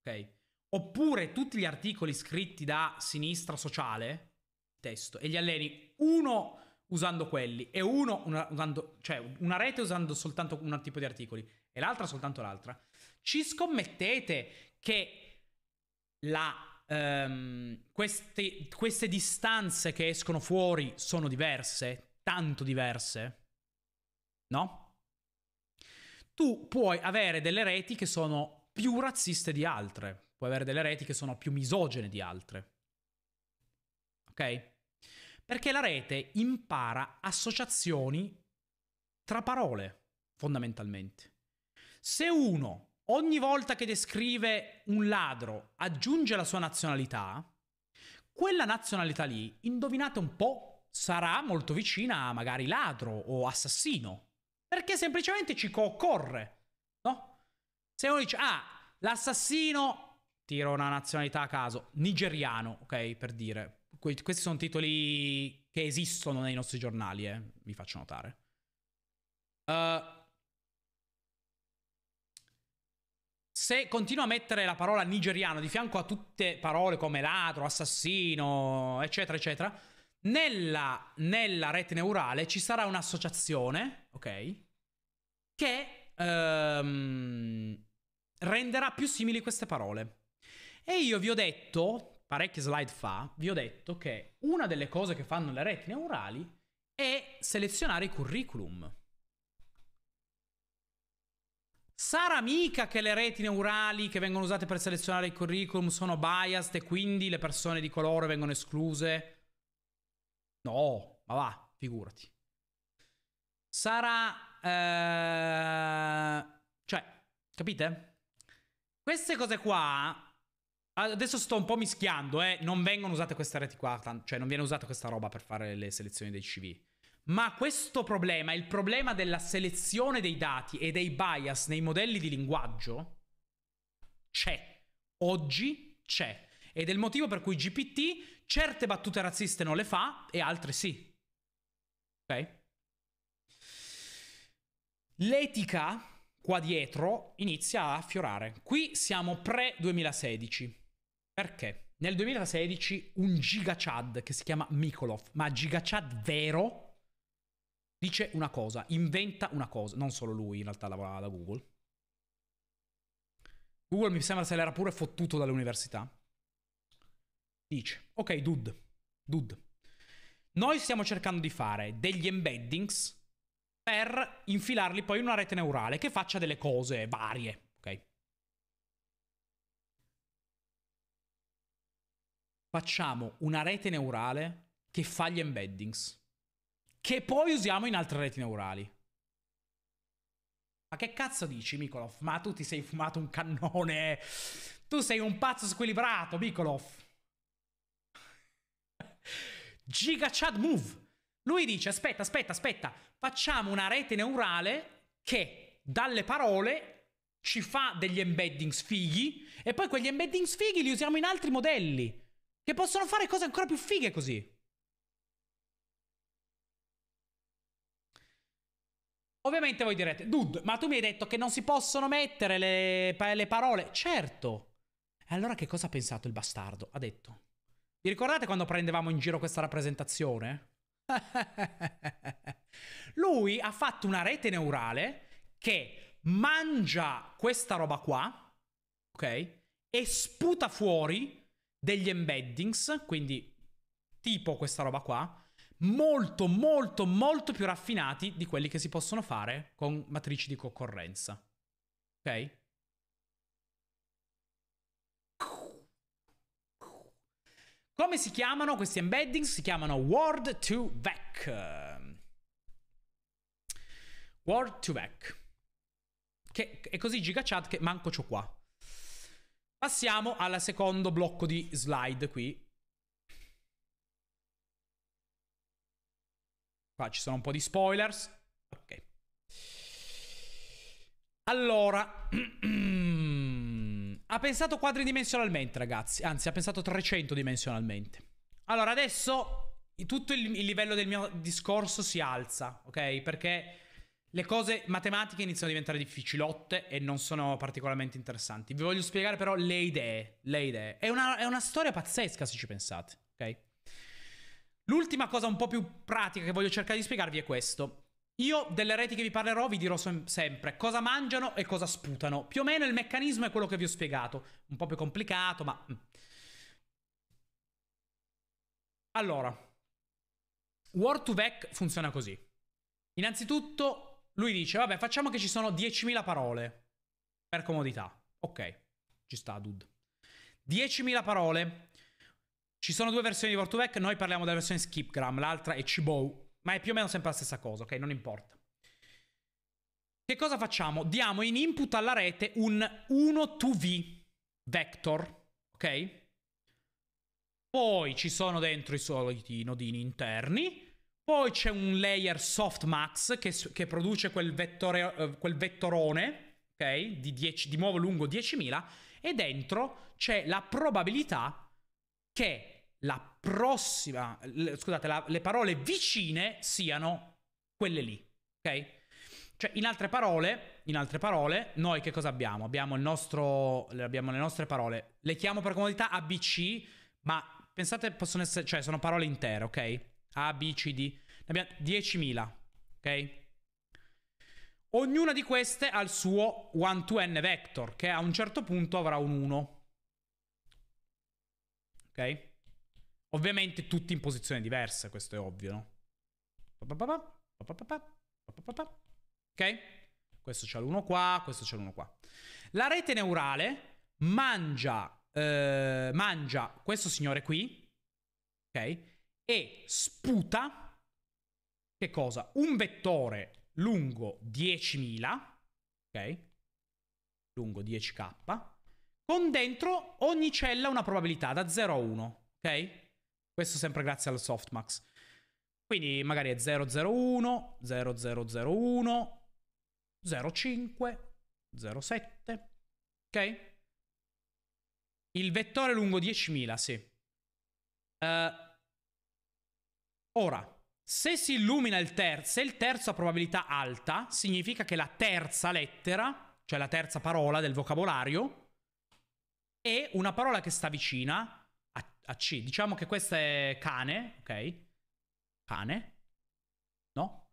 ok? Oppure tutti gli articoli scritti da sinistra sociale, testo, e gli alleni uno usando quelli e uno una, usando, cioè una rete usando soltanto un tipo di articoli e l'altra soltanto l'altra. Ci scommettete che la, ehm, queste, queste distanze che escono fuori sono diverse, tanto diverse, no? Tu puoi avere delle reti che sono più razziste di altre, puoi avere delle reti che sono più misogene di altre. Ok? Perché la rete impara associazioni tra parole, fondamentalmente. Se uno ogni volta che descrive un ladro aggiunge la sua nazionalità, quella nazionalità lì, indovinate un po', sarà molto vicina a magari ladro o assassino. Perché semplicemente ci concorre, no? Se uno dice, ah, l'assassino, tiro una nazionalità a caso, nigeriano, ok, per dire. Que- questi sono titoli che esistono nei nostri giornali, eh, vi faccio notare. Uh, se continua a mettere la parola nigeriano di fianco a tutte parole come ladro, assassino, eccetera, eccetera, nella, nella rete neurale ci sarà un'associazione, ok, che ehm, renderà più simili queste parole. E io vi ho detto, parecchie slide fa, vi ho detto che una delle cose che fanno le reti neurali è selezionare i curriculum. Sarà mica che le reti neurali che vengono usate per selezionare i curriculum sono biased e quindi le persone di colore vengono escluse? No, ma va, figurati. Sarà... Eh... Cioè, capite? Queste cose qua... Adesso sto un po' mischiando, eh. Non vengono usate queste reti qua, cioè non viene usata questa roba per fare le selezioni dei CV. Ma questo problema, il problema della selezione dei dati e dei bias nei modelli di linguaggio, c'è. Oggi c'è. Ed è il motivo per cui GPT certe battute razziste non le fa e altre sì. Ok? L'etica qua dietro inizia a fiorare. Qui siamo pre-2016. Perché? Nel 2016 un giga Chad che si chiama Mikolov, ma giga Chad vero, dice una cosa, inventa una cosa, non solo lui in realtà lavorava da Google. Google mi sembra se l'era pure fottuto dalle università. Dice, ok dude, dude, noi stiamo cercando di fare degli embeddings per infilarli poi in una rete neurale che faccia delle cose varie, ok? Facciamo una rete neurale che fa gli embeddings che poi usiamo in altre reti neurali. Ma che cazzo dici, Mikolov? Ma tu ti sei fumato un cannone. Tu sei un pazzo squilibrato, Mikolov. Giga Chad Move. Lui dice, aspetta, aspetta, aspetta, facciamo una rete neurale che dalle parole ci fa degli embeddings fighi e poi quegli embeddings fighi li usiamo in altri modelli che possono fare cose ancora più fighe così. Ovviamente voi direte, dude, ma tu mi hai detto che non si possono mettere le, le parole. Certo. E allora che cosa ha pensato il bastardo? Ha detto. Vi ricordate quando prendevamo in giro questa rappresentazione? (laughs) Lui ha fatto una rete neurale che mangia questa roba qua, ok? E sputa fuori degli embeddings, quindi tipo questa roba qua, molto, molto, molto più raffinati di quelli che si possono fare con matrici di concorrenza. Ok? Come si chiamano questi embeddings? Si chiamano Word to Vec. Word to Vec. Che è così gigachat che manco ciò qua. Passiamo al secondo blocco di slide qui, Qua ci sono un po' di spoilers. Ok. Allora... (clears throat) ha pensato quadridimensionalmente, ragazzi. Anzi, ha pensato 300 dimensionalmente. Allora, adesso tutto il, il livello del mio discorso si alza, ok? Perché... Le cose matematiche iniziano a diventare difficilotte e non sono particolarmente interessanti. Vi voglio spiegare però le idee. Le idee. È una, è una storia pazzesca se ci pensate, ok? L'ultima cosa un po' più pratica che voglio cercare di spiegarvi è questo. Io delle reti che vi parlerò vi dirò sem sempre cosa mangiano e cosa sputano. Più o meno il meccanismo è quello che vi ho spiegato. Un po' più complicato, ma... Mm. Allora, Word2Vec funziona così. Innanzitutto lui dice, vabbè, facciamo che ci sono 10.000 parole. Per comodità. Ok, ci sta, dude. 10.000 parole ci sono due versioni di Vortuvec, noi parliamo della versione Skipgram, l'altra è Cibow, ma è più o meno sempre la stessa cosa, ok? Non importa. Che cosa facciamo? Diamo in input alla rete un 1-2v vector, ok? Poi ci sono dentro i soliti nodini interni, poi c'è un layer softmax che, che produce quel, vettore, eh, quel vettorone, ok? Di, 10, di nuovo lungo 10.000, e dentro c'è la probabilità che la prossima, scusate, la, le parole vicine siano quelle lì, ok? Cioè, in altre, parole, in altre parole, noi che cosa abbiamo? Abbiamo, il nostro, abbiamo le nostre parole. Le chiamo per comodità ABC, ma pensate possono essere, cioè sono parole intere, ok? ABCD, Ne abbiamo 10.000, ok? Ognuna di queste ha il suo 1 to n vector, che a un certo punto avrà un 1. Ok? Ovviamente tutti in posizione diversa, questo è ovvio, no? Ok? Questo c'è l'uno qua, questo c'è l'uno qua. La rete neurale mangia, eh, mangia questo signore qui, ok? E sputa, che cosa? Un vettore lungo 10.000, ok? Lungo 10k, con dentro ogni cella una probabilità da 0 a 1, ok? Questo sempre grazie al softmax. Quindi magari è 001, 0001, 05, 07, ok? Il vettore lungo 10.000, sì. Uh, ora, se si illumina il terzo, se il terzo ha probabilità alta, significa che la terza lettera, cioè la terza parola del vocabolario, è una parola che sta vicina a C. Diciamo che questo è cane, ok? Cane. No?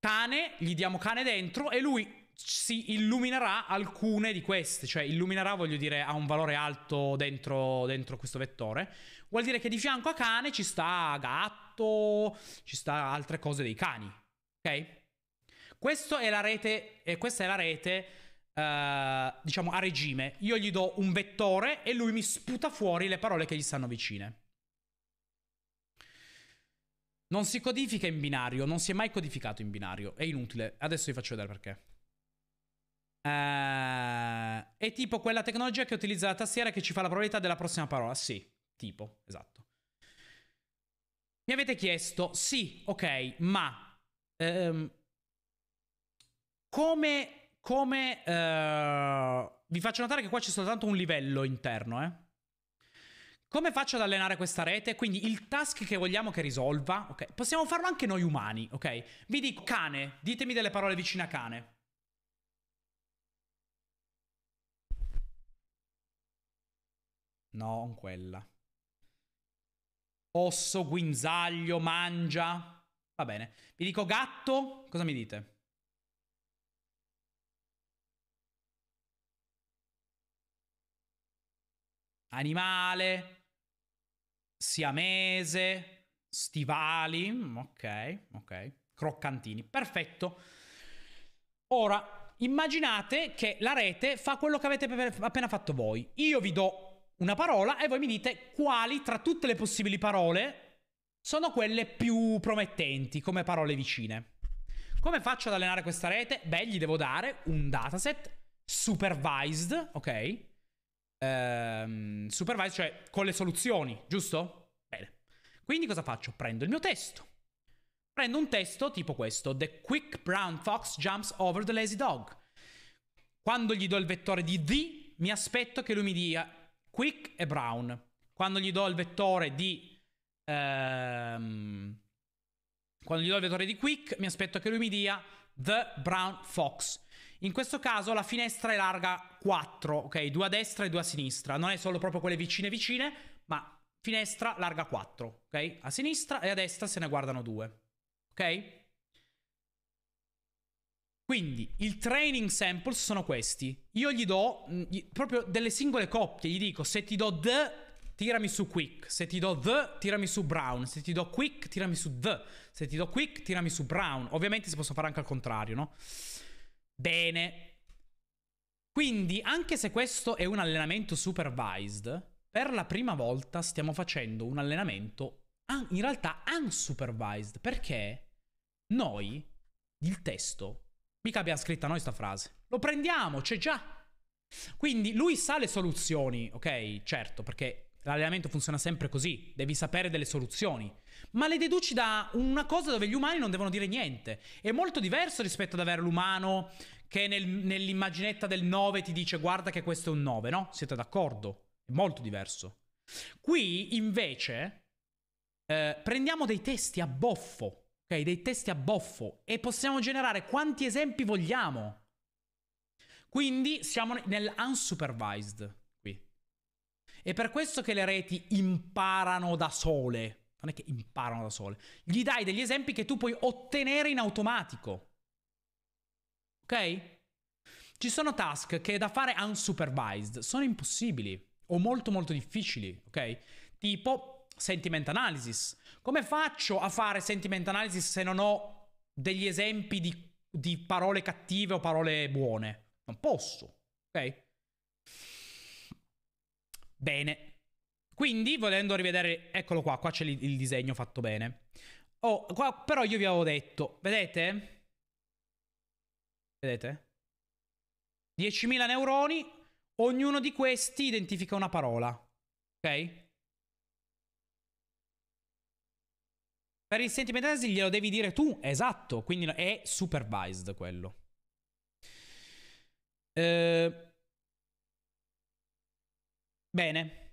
Cane, gli diamo cane dentro e lui si illuminerà alcune di queste, cioè illuminerà voglio dire ha un valore alto dentro, dentro, questo vettore, vuol dire che di fianco a cane ci sta gatto, ci sta altre cose dei cani, ok? Questa è la rete, eh, questa è la rete Uh, diciamo a regime. Io gli do un vettore e lui mi sputa fuori le parole che gli stanno vicine. Non si codifica in binario, non si è mai codificato in binario, è inutile. Adesso vi faccio vedere perché. Uh, è tipo quella tecnologia che utilizza la tastiera che ci fa la probabilità della prossima parola. Sì, tipo, esatto. Mi avete chiesto, sì, ok, ma... Um, come come... Eh, vi faccio notare che qua c'è soltanto un livello interno, eh. Come faccio ad allenare questa rete? Quindi il task che vogliamo che risolva, ok? Possiamo farlo anche noi umani, ok? Vi dico cane, ditemi delle parole vicine a cane. No, non quella. Osso, guinzaglio, mangia. Va bene. Vi dico gatto, cosa mi dite? animale, siamese, stivali, mm, ok, ok, croccantini, perfetto. Ora, immaginate che la rete fa quello che avete appena fatto voi. Io vi do una parola e voi mi dite quali tra tutte le possibili parole sono quelle più promettenti come parole vicine. Come faccio ad allenare questa rete? Beh, gli devo dare un dataset supervised, ok? ehm, supervised, cioè con le soluzioni, giusto? Bene. Quindi cosa faccio? Prendo il mio testo. Prendo un testo tipo questo, the quick brown fox jumps over the lazy dog. Quando gli do il vettore di the, mi aspetto che lui mi dia quick e brown. Quando gli do il vettore di... Ehm, quando gli do il vettore di quick, mi aspetto che lui mi dia the brown fox. In questo caso la finestra è larga 4, ok? Due a destra e due a sinistra. Non è solo proprio quelle vicine vicine, ma finestra larga 4, ok? A sinistra e a destra se ne guardano due, ok? Quindi il training samples sono questi. Io gli do mm, gli, proprio delle singole coppie, gli dico se ti do the tirami su quick, se ti do the tirami su brown, se ti do quick tirami su the, se ti do quick tirami su brown. Ovviamente si possono fare anche al contrario, no? Bene. Quindi, anche se questo è un allenamento supervised, per la prima volta stiamo facendo un allenamento in realtà unsupervised, perché noi, il testo, mica abbiamo scritto noi sta frase. Lo prendiamo, c'è già. Quindi lui sa le soluzioni, ok? Certo, perché l'allenamento funziona sempre così, devi sapere delle soluzioni ma le deduci da una cosa dove gli umani non devono dire niente. È molto diverso rispetto ad avere l'umano che nel, nell'immaginetta del 9 ti dice guarda che questo è un 9, no? Siete d'accordo? È molto diverso. Qui invece eh, prendiamo dei testi a boffo, ok? Dei testi a boffo e possiamo generare quanti esempi vogliamo. Quindi siamo nel unsupervised qui. È per questo che le reti imparano da sole non è che imparano da sole. Gli dai degli esempi che tu puoi ottenere in automatico. Ok? Ci sono task che da fare unsupervised sono impossibili o molto molto difficili, ok? Tipo sentiment analysis. Come faccio a fare sentiment analysis se non ho degli esempi di, di parole cattive o parole buone? Non posso, ok? Bene, quindi, volendo rivedere, eccolo qua, qua c'è il, il disegno fatto bene. Oh, qua, però io vi avevo detto, vedete? Vedete? 10.000 neuroni, ognuno di questi identifica una parola, ok? Per il sentimentalism glielo devi dire tu, esatto, quindi è supervised quello. Eh... Bene.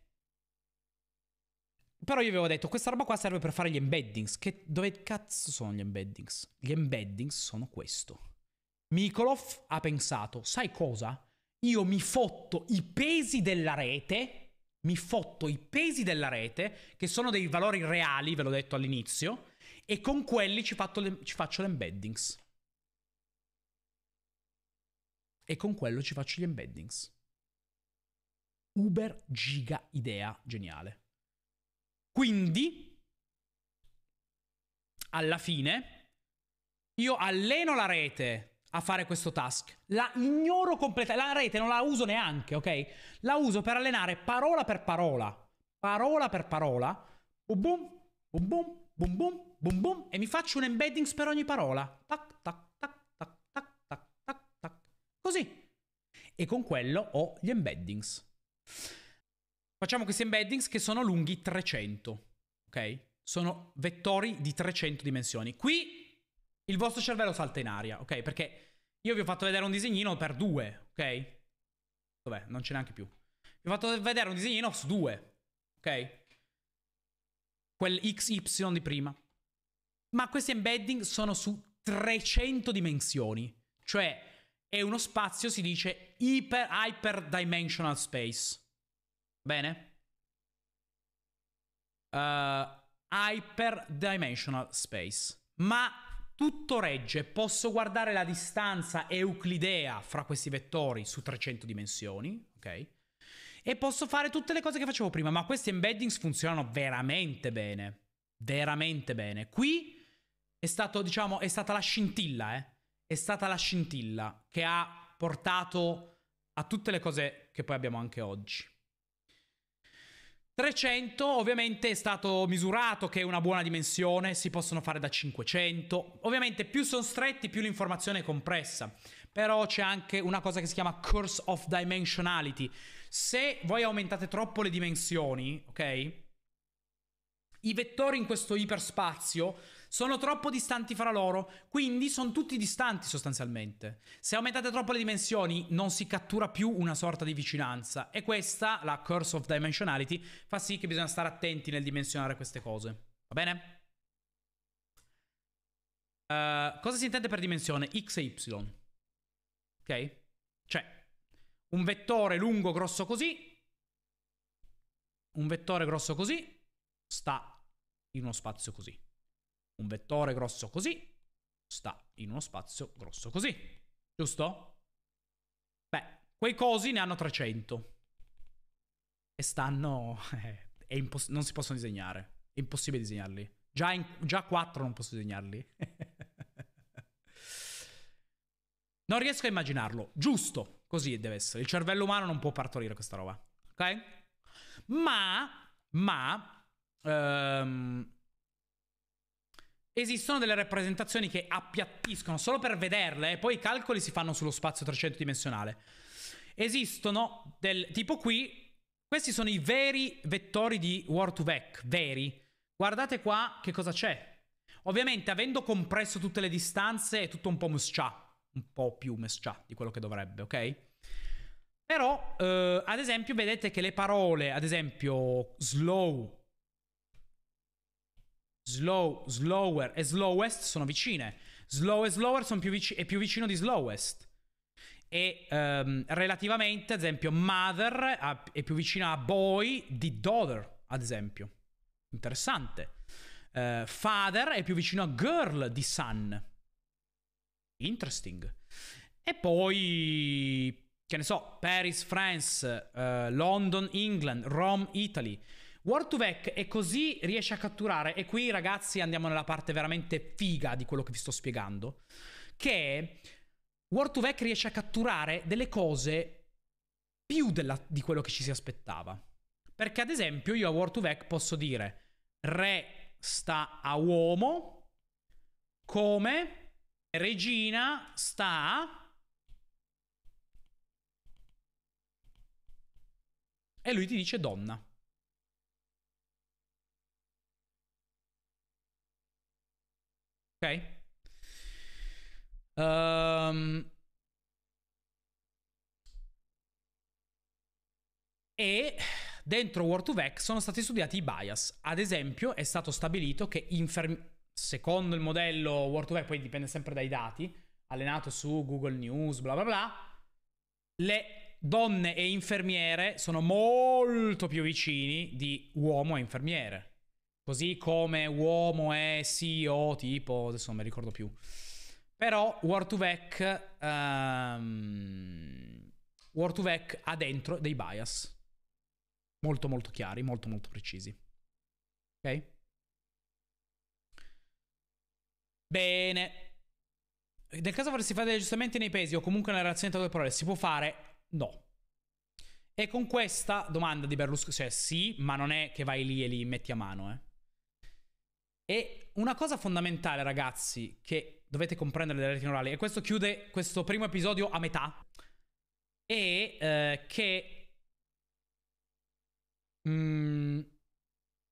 Però io avevo detto, questa roba qua serve per fare gli embeddings. Che, dove cazzo sono gli embeddings? Gli embeddings sono questo. Mikolov ha pensato, sai cosa? Io mi fotto i pesi della rete, mi fotto i pesi della rete, che sono dei valori reali, ve l'ho detto all'inizio, e con quelli ci, le, ci faccio le embeddings. E con quello ci faccio gli embeddings. Uber giga idea geniale. Quindi, alla fine, io alleno la rete a fare questo task. La ignoro completamente. La rete non la uso neanche, ok? La uso per allenare parola per parola. Parola per parola. Boom boom, boom boom, boom boom, boom boom. E mi faccio un embeddings per ogni parola. Tac, tac, tac, tac, tac, tac, tac, tac. Così. E con quello ho gli embeddings. Facciamo questi embeddings che sono lunghi 300, ok? Sono vettori di 300 dimensioni. Qui il vostro cervello salta in aria, ok? Perché io vi ho fatto vedere un disegnino per due, ok? Dov'è? Non ce neanche più. Vi ho fatto vedere un disegnino su due, ok? Quel XY di prima. Ma questi embedding sono su 300 dimensioni. Cioè, è uno spazio, si dice, hyper-hyper-dimensional space Bene? Uh, eh, Hyper Dimensional Space. Ma tutto regge, posso guardare la distanza euclidea fra questi vettori su 300 dimensioni, ok? E posso fare tutte le cose che facevo prima, ma questi embeddings funzionano veramente bene. Veramente bene. Qui è, stato, diciamo, è stata la scintilla, eh? È stata la scintilla che ha portato a tutte le cose che poi abbiamo anche oggi. 300 ovviamente è stato misurato che è una buona dimensione, si possono fare da 500. Ovviamente più sono stretti più l'informazione è compressa. Però c'è anche una cosa che si chiama curse of dimensionality. Se voi aumentate troppo le dimensioni, ok? I vettori in questo iperspazio sono troppo distanti fra loro, quindi sono tutti distanti sostanzialmente. Se aumentate troppo le dimensioni non si cattura più una sorta di vicinanza e questa, la Curse of Dimensionality, fa sì che bisogna stare attenti nel dimensionare queste cose. Va bene? Uh, cosa si intende per dimensione? X e Y. Ok? Cioè, un vettore lungo grosso così, un vettore grosso così, sta in uno spazio così un vettore grosso così sta in uno spazio grosso così. Giusto? Beh, quei cosi ne hanno 300. E stanno... (laughs) Eh, Impos- non si possono disegnare. È impossibile disegnarli. Già, in- già 4 non posso disegnarli. (laughs) non riesco a immaginarlo. Giusto. Così deve essere. Il cervello umano non può partorire questa roba. Ok? Ma... Ma... Um, Esistono delle rappresentazioni che appiattiscono solo per vederle e eh, poi i calcoli si fanno sullo spazio 300 dimensionale. Esistono del tipo qui, questi sono i veri vettori di War2Vec, veri. Guardate qua che cosa c'è. Ovviamente avendo compresso tutte le distanze è tutto un po' mescià, un po' più mescià di quello che dovrebbe, ok? Però, eh, ad esempio, vedete che le parole, ad esempio, slow Slow, slower e slowest sono vicine. Slow e slower sono più vic- è più vicino di slowest. E um, relativamente, ad esempio, mother a- è più vicina a boy di daughter, ad esempio. Interessante. Uh, father è più vicino a girl di son. Interesting. E poi, che ne so, Paris, France, uh, London, England, Rome, Italy. War to Vec e così riesce a catturare, e qui ragazzi andiamo nella parte veramente figa di quello che vi sto spiegando, che War to Vec riesce a catturare delle cose più della, di quello che ci si aspettava. Perché ad esempio io a War to Vec posso dire re sta a uomo come regina sta a... E lui ti dice donna. Ok? Um, e dentro World 2 vec sono stati studiati i bias. Ad esempio, è stato stabilito che secondo il modello World 2 vec poi dipende sempre dai dati, allenato su Google News, bla bla bla, le donne e infermiere sono molto più vicini di uomo e infermiere. Così come uomo è CEO, tipo, adesso non mi ricordo più. Però War2Vec um, ehm, War2Vec ha dentro dei bias molto molto chiari, molto molto precisi. Ok? Bene. Nel caso vorresti fare degli aggiustamenti nei pesi o comunque nella relazione tra due parole, si può fare? No. E con questa domanda di Berlusconi, cioè sì, ma non è che vai lì e li metti a mano, eh. E una cosa fondamentale, ragazzi, che dovete comprendere delle reti neurali, e questo chiude questo primo episodio a metà, è eh, che mm,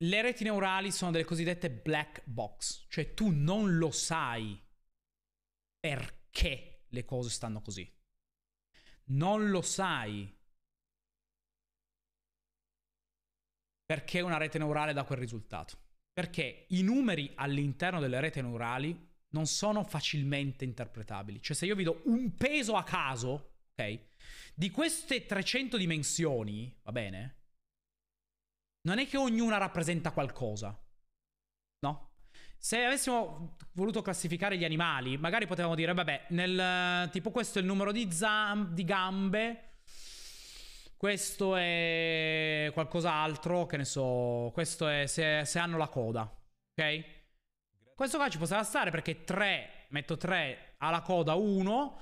le reti neurali sono delle cosiddette black box, cioè tu non lo sai perché le cose stanno così. Non lo sai perché una rete neurale dà quel risultato. Perché i numeri all'interno delle reti neurali non sono facilmente interpretabili. Cioè se io vi do un peso a caso, ok? Di queste 300 dimensioni, va bene? Non è che ognuna rappresenta qualcosa. No? Se avessimo voluto classificare gli animali, magari potevamo dire, vabbè, nel, tipo questo è il numero di, zamp- di gambe, questo è qualcos'altro, che ne so. Questo è se, se, hanno la coda, ok? Questo qua ci poteva stare perché 3, metto 3, ha la coda 1.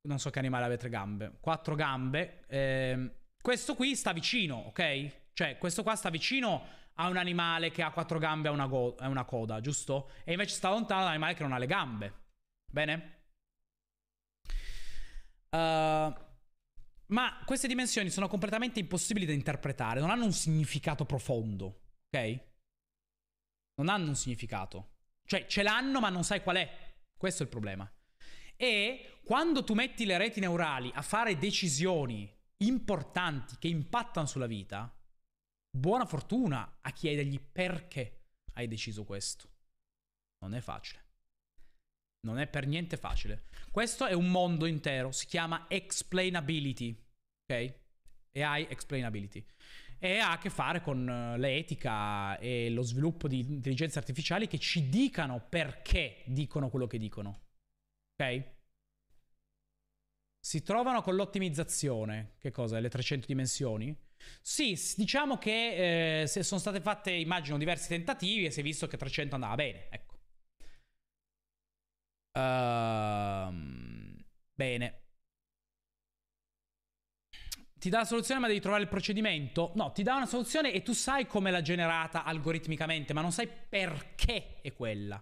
Non so che animale aveva tre gambe. 4 gambe. Ehm, questo qui sta vicino, ok? Cioè, questo qua sta vicino a un animale che ha quattro gambe e una, una coda, giusto? E invece sta lontano da un animale che non ha le gambe. Bene? Uh, ma queste dimensioni sono completamente impossibili da interpretare, non hanno un significato profondo, ok? Non hanno un significato. Cioè, ce l'hanno ma non sai qual è. Questo è il problema. E quando tu metti le reti neurali a fare decisioni importanti che impattano sulla vita, buona fortuna a chiedergli perché hai deciso questo. Non è facile. Non è per niente facile. Questo è un mondo intero, si chiama explainability, ok? AI explainability. E ha a che fare con eh, l'etica e lo sviluppo di intelligenze artificiali che ci dicano perché dicono quello che dicono. Ok? Si trovano con l'ottimizzazione, che cosa? Le 300 dimensioni? Sì, diciamo che eh, se sono state fatte, immagino, diversi tentativi e si è visto che 300 andava bene, ecco. Uh, bene. Ti dà la soluzione ma devi trovare il procedimento? No, ti dà una soluzione e tu sai come l'ha generata algoritmicamente, ma non sai perché è quella.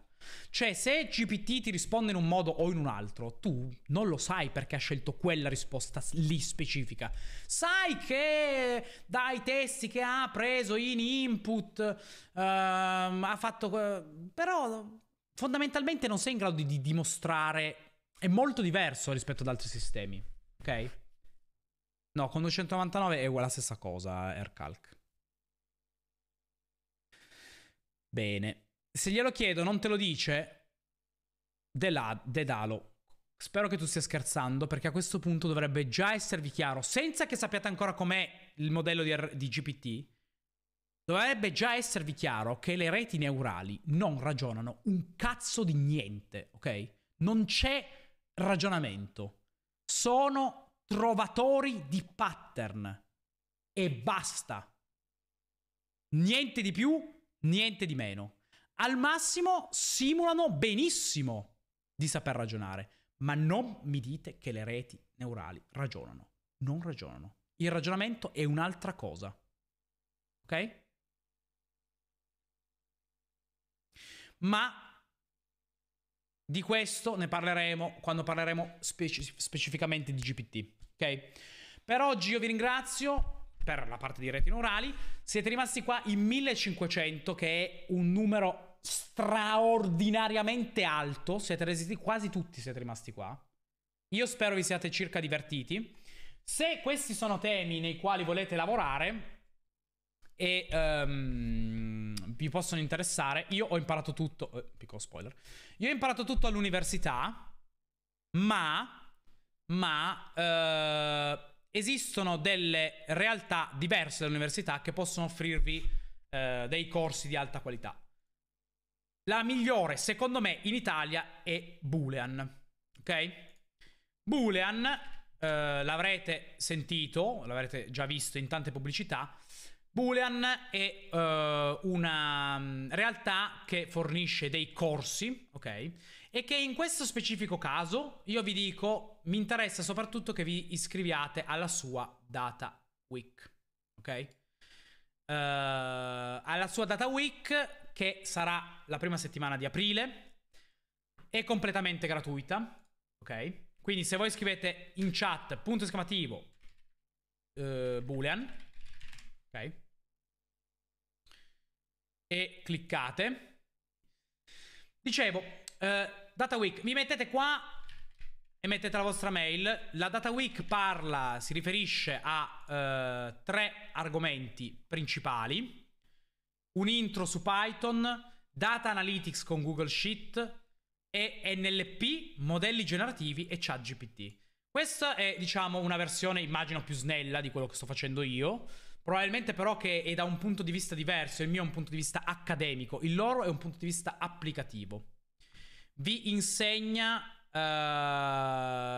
Cioè, se GPT ti risponde in un modo o in un altro, tu non lo sai perché ha scelto quella risposta lì specifica. Sai che dai testi che ha preso in input uh, ha fatto. però fondamentalmente non sei in grado di dimostrare... È molto diverso rispetto ad altri sistemi, ok? No, con 299 è uguale la stessa cosa, eh, AirCalc. Bene. Se glielo chiedo, non te lo dice? Dela- dedalo. Spero che tu stia scherzando, perché a questo punto dovrebbe già esservi chiaro, senza che sappiate ancora com'è il modello di, R- di GPT, Dovrebbe già esservi chiaro che le reti neurali non ragionano un cazzo di niente, ok? Non c'è ragionamento. Sono trovatori di pattern. E basta. Niente di più, niente di meno. Al massimo simulano benissimo di saper ragionare, ma non mi dite che le reti neurali ragionano. Non ragionano. Il ragionamento è un'altra cosa. Ok? ma di questo ne parleremo quando parleremo speci- specificamente di GPT, ok? Per oggi io vi ringrazio per la parte di reti neurali, siete rimasti qua in 1500 che è un numero straordinariamente alto, siete resistiti quasi tutti siete rimasti qua. Io spero vi siate circa divertiti. Se questi sono temi nei quali volete lavorare, e um, vi possono interessare. Io ho imparato tutto, eh, piccolo spoiler, io ho imparato tutto all'università, ma, ma uh, esistono delle realtà diverse dall'università che possono offrirvi uh, dei corsi di alta qualità. La migliore, secondo me, in Italia è Boolean. Ok? Boolean uh, l'avrete sentito, l'avrete già visto in tante pubblicità Boolean è uh, una mm, realtà che fornisce dei corsi, ok? E che in questo specifico caso io vi dico, mi interessa soprattutto che vi iscriviate alla sua data week, ok? Uh, alla sua data week che sarà la prima settimana di aprile, è completamente gratuita, ok? Quindi se voi scrivete in chat punto esclamativo uh, Boolean, ok? e cliccate. Dicevo, eh, Data Week, mi mettete qua e mettete la vostra mail. La Data Week parla, si riferisce a eh, tre argomenti principali. Un intro su Python, Data Analytics con Google Sheet e NLP, modelli generativi e ChatGPT. Questa è, diciamo, una versione, immagino, più snella di quello che sto facendo io. Probabilmente però che è da un punto di vista diverso, il mio è un punto di vista accademico, il loro è un punto di vista applicativo. Vi insegna,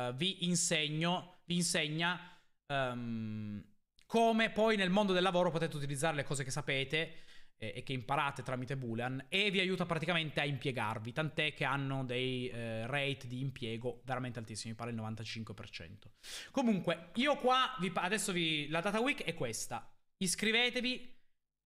uh, vi insegno, vi insegna um, come poi nel mondo del lavoro potete utilizzare le cose che sapete eh, e che imparate tramite Boolean e vi aiuta praticamente a impiegarvi, tant'è che hanno dei eh, rate di impiego veramente altissimi, mi pare il 95%. Comunque, io qua, vi, adesso vi, la data week è questa, Iscrivetevi,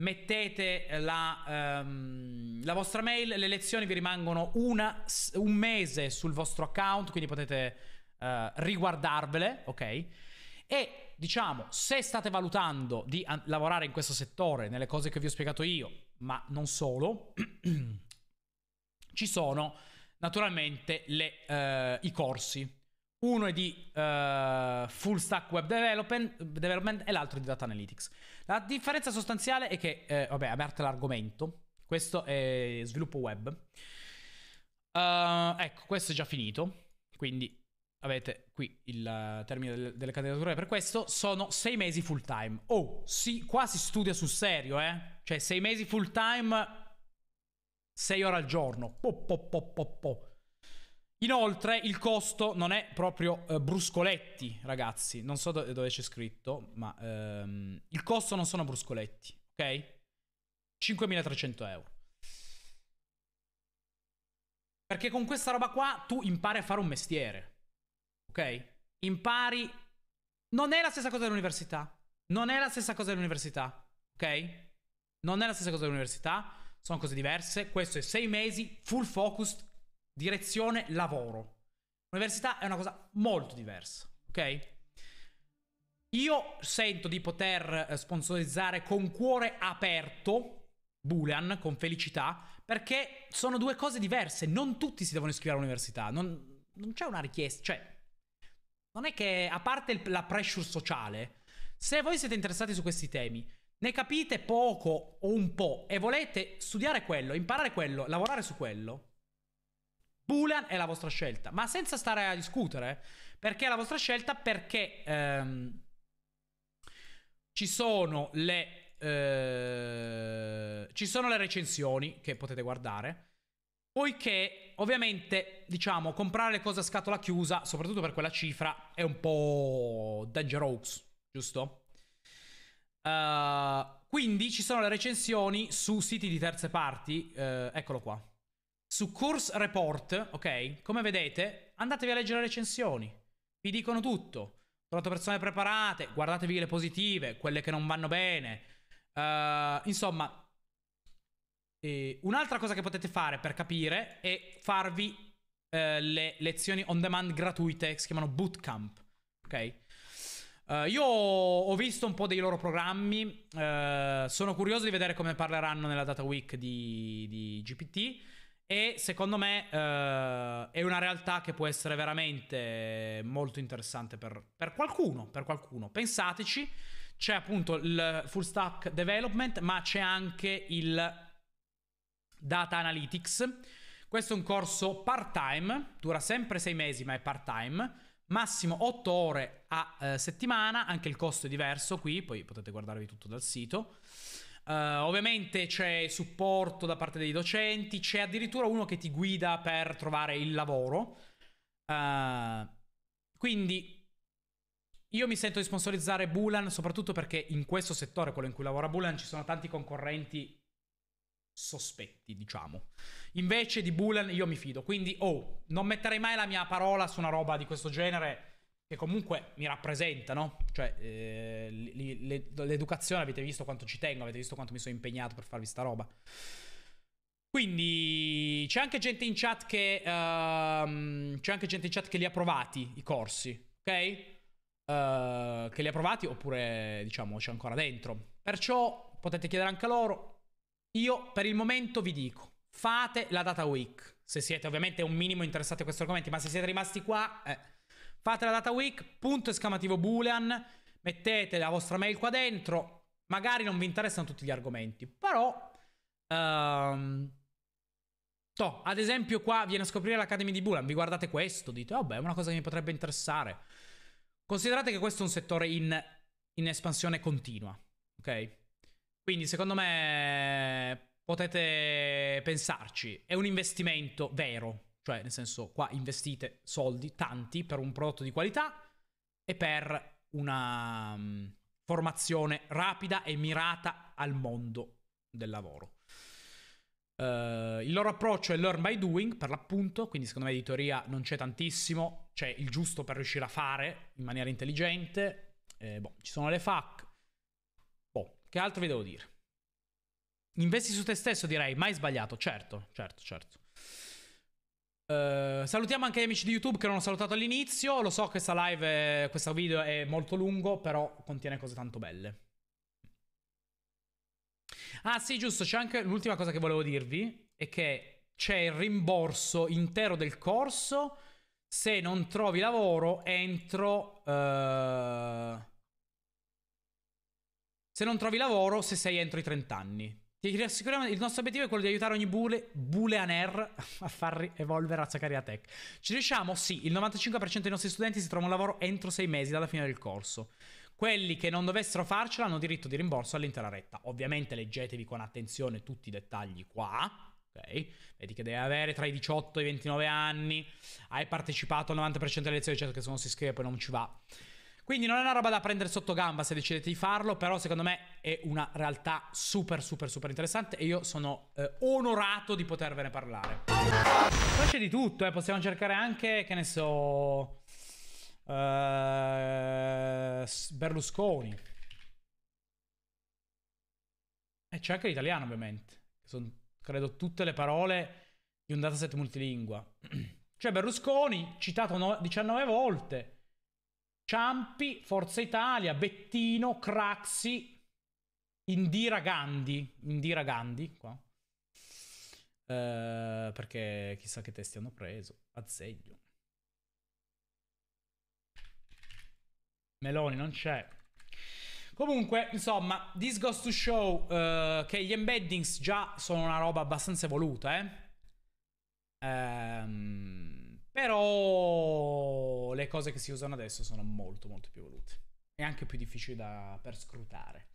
mettete la, um, la vostra mail, le lezioni vi rimangono una, un mese sul vostro account, quindi potete uh, riguardarvele, ok? E diciamo, se state valutando di lavorare in questo settore, nelle cose che vi ho spiegato io, ma non solo, (clears throat) ci sono naturalmente le, uh, i corsi. Uno è di uh, full stack web development, development e l'altro è di data analytics. La differenza sostanziale è che, eh, vabbè, aperto l'argomento, questo è sviluppo web. Uh, ecco, questo è già finito, quindi avete qui il termine delle, delle candidature per questo. Sono sei mesi full time. Oh, sì, qua si studia sul serio, eh. Cioè, sei mesi full time, sei ore al giorno. Po, po, po, po, po. Inoltre il costo non è proprio eh, bruscoletti, ragazzi. Non so do dove c'è scritto, ma ehm, il costo non sono bruscoletti, ok? 5.300 euro. Perché con questa roba qua tu impari a fare un mestiere, ok? Impari... Non è la stessa cosa dell'università. Non è la stessa cosa dell'università, ok? Non è la stessa cosa dell'università, sono cose diverse. Questo è 6 mesi, full focused, direzione lavoro. L'università è una cosa molto diversa, ok? Io sento di poter eh, sponsorizzare con cuore aperto Boolean, con felicità, perché sono due cose diverse. Non tutti si devono iscrivere all'università. Non, non c'è una richiesta. Cioè, non è che, a parte il, la pressure sociale, se voi siete interessati su questi temi, ne capite poco o un po' e volete studiare quello, imparare quello, lavorare su quello, Boolean è la vostra scelta, ma senza stare a discutere, perché è la vostra scelta perché ehm, ci sono le eh, ci sono le recensioni che potete guardare. Poiché ovviamente, diciamo, comprare le cose a scatola chiusa, soprattutto per quella cifra, è un po' Danger Oaks, giusto? Uh, quindi ci sono le recensioni su siti di terze parti, uh, eccolo qua su Course Report, ok? Come vedete, andatevi a leggere le recensioni. Vi dicono tutto. Ho trovato persone preparate, guardatevi le positive, quelle che non vanno bene. Uh, insomma, un'altra cosa che potete fare per capire è farvi eh, le lezioni on demand gratuite, che si chiamano bootcamp, ok? Uh, io ho visto un po' dei loro programmi, uh, sono curioso di vedere come parleranno nella Data Week di, di GPT. E secondo me eh, è una realtà che può essere veramente molto interessante per, per, qualcuno, per qualcuno. Pensateci, c'è appunto il full stack development, ma c'è anche il data analytics. Questo è un corso part-time, dura sempre sei mesi, ma è part-time. Massimo 8 ore a eh, settimana, anche il costo è diverso qui, poi potete guardarvi tutto dal sito. Uh, ovviamente c'è supporto da parte dei docenti, c'è addirittura uno che ti guida per trovare il lavoro. Uh, quindi io mi sento di sponsorizzare Bulan soprattutto perché in questo settore, quello in cui lavora Bulan, ci sono tanti concorrenti sospetti, diciamo. Invece di Bulan io mi fido, quindi oh, non metterei mai la mia parola su una roba di questo genere che comunque mi rappresentano, Cioè, eh, li, le, l'educazione avete visto quanto ci tengo, avete visto quanto mi sono impegnato per farvi sta roba. Quindi c'è anche gente in chat che. Uh, c'è anche gente in chat che li ha provati i corsi, ok? Uh, che li ha provati oppure, diciamo, c'è ancora dentro. Perciò potete chiedere anche a loro. Io per il momento vi dico, fate la data week. Se siete ovviamente un minimo interessati a questo argomento, ma se siete rimasti qua. Eh, Fate la data week, punto esclamativo boolean, mettete la vostra mail qua dentro, magari non vi interessano tutti gli argomenti, però... Um, to, ad esempio qua viene a scoprire l'Academy di Boolean, vi guardate questo, dite, vabbè, è una cosa che mi potrebbe interessare. Considerate che questo è un settore in, in espansione continua, ok? Quindi secondo me potete pensarci, è un investimento vero, cioè, nel senso, qua investite soldi, tanti, per un prodotto di qualità e per una um, formazione rapida e mirata al mondo del lavoro. Uh, il loro approccio è learn by doing, per l'appunto, quindi secondo me di teoria non c'è tantissimo, c'è il giusto per riuscire a fare in maniera intelligente. Eh, boh, ci sono le FAC. Boh, che altro vi devo dire? Investi su te stesso direi, mai sbagliato, certo, certo, certo. Eh, salutiamo anche gli amici di YouTube che non ho salutato all'inizio. Lo so che questa live, è, questo video è molto lungo, però contiene cose tanto belle. Ah sì, giusto, c'è anche l'ultima cosa che volevo dirvi, è che c'è il rimborso intero del corso se non trovi lavoro entro... Uh, se non trovi lavoro se sei entro i 30 anni. Ti rassicuriamo, il nostro obiettivo è quello di aiutare ogni bule, booleaner a far evolvere la Zaccaria Tech. Ci riusciamo? Sì, il 95% dei nostri studenti si trova un lavoro entro sei mesi dalla fine del corso. Quelli che non dovessero farcela hanno diritto di rimborso all'intera retta. Ovviamente leggetevi con attenzione tutti i dettagli qua. Ok? Vedi che deve avere tra i 18 e i 29 anni, hai partecipato al 90% delle lezioni, certo che se non si iscrive poi non ci va. Quindi non è una roba da prendere sotto gamba se decidete di farlo, però secondo me è una realtà super super super interessante e io sono eh, onorato di potervene parlare. Poi c'è di tutto, eh. possiamo cercare anche, che ne so... Uh, Berlusconi. E eh, c'è anche l'italiano, ovviamente. Sono, credo, tutte le parole di un dataset multilingua. C'è (clears throat) cioè, Berlusconi, citato no 19 volte. Ciampi, Forza Italia, Bettino, Craxi, Indira Gandhi, Indira Gandhi qua. Eh, perché chissà che testi hanno preso, azzeglio. Meloni non c'è. Comunque, insomma, This Goes to Show eh, che gli embeddings già sono una roba abbastanza evoluta, eh. Ehm però le cose che si usano adesso sono molto molto più evolute e anche più difficili da, per scrutare.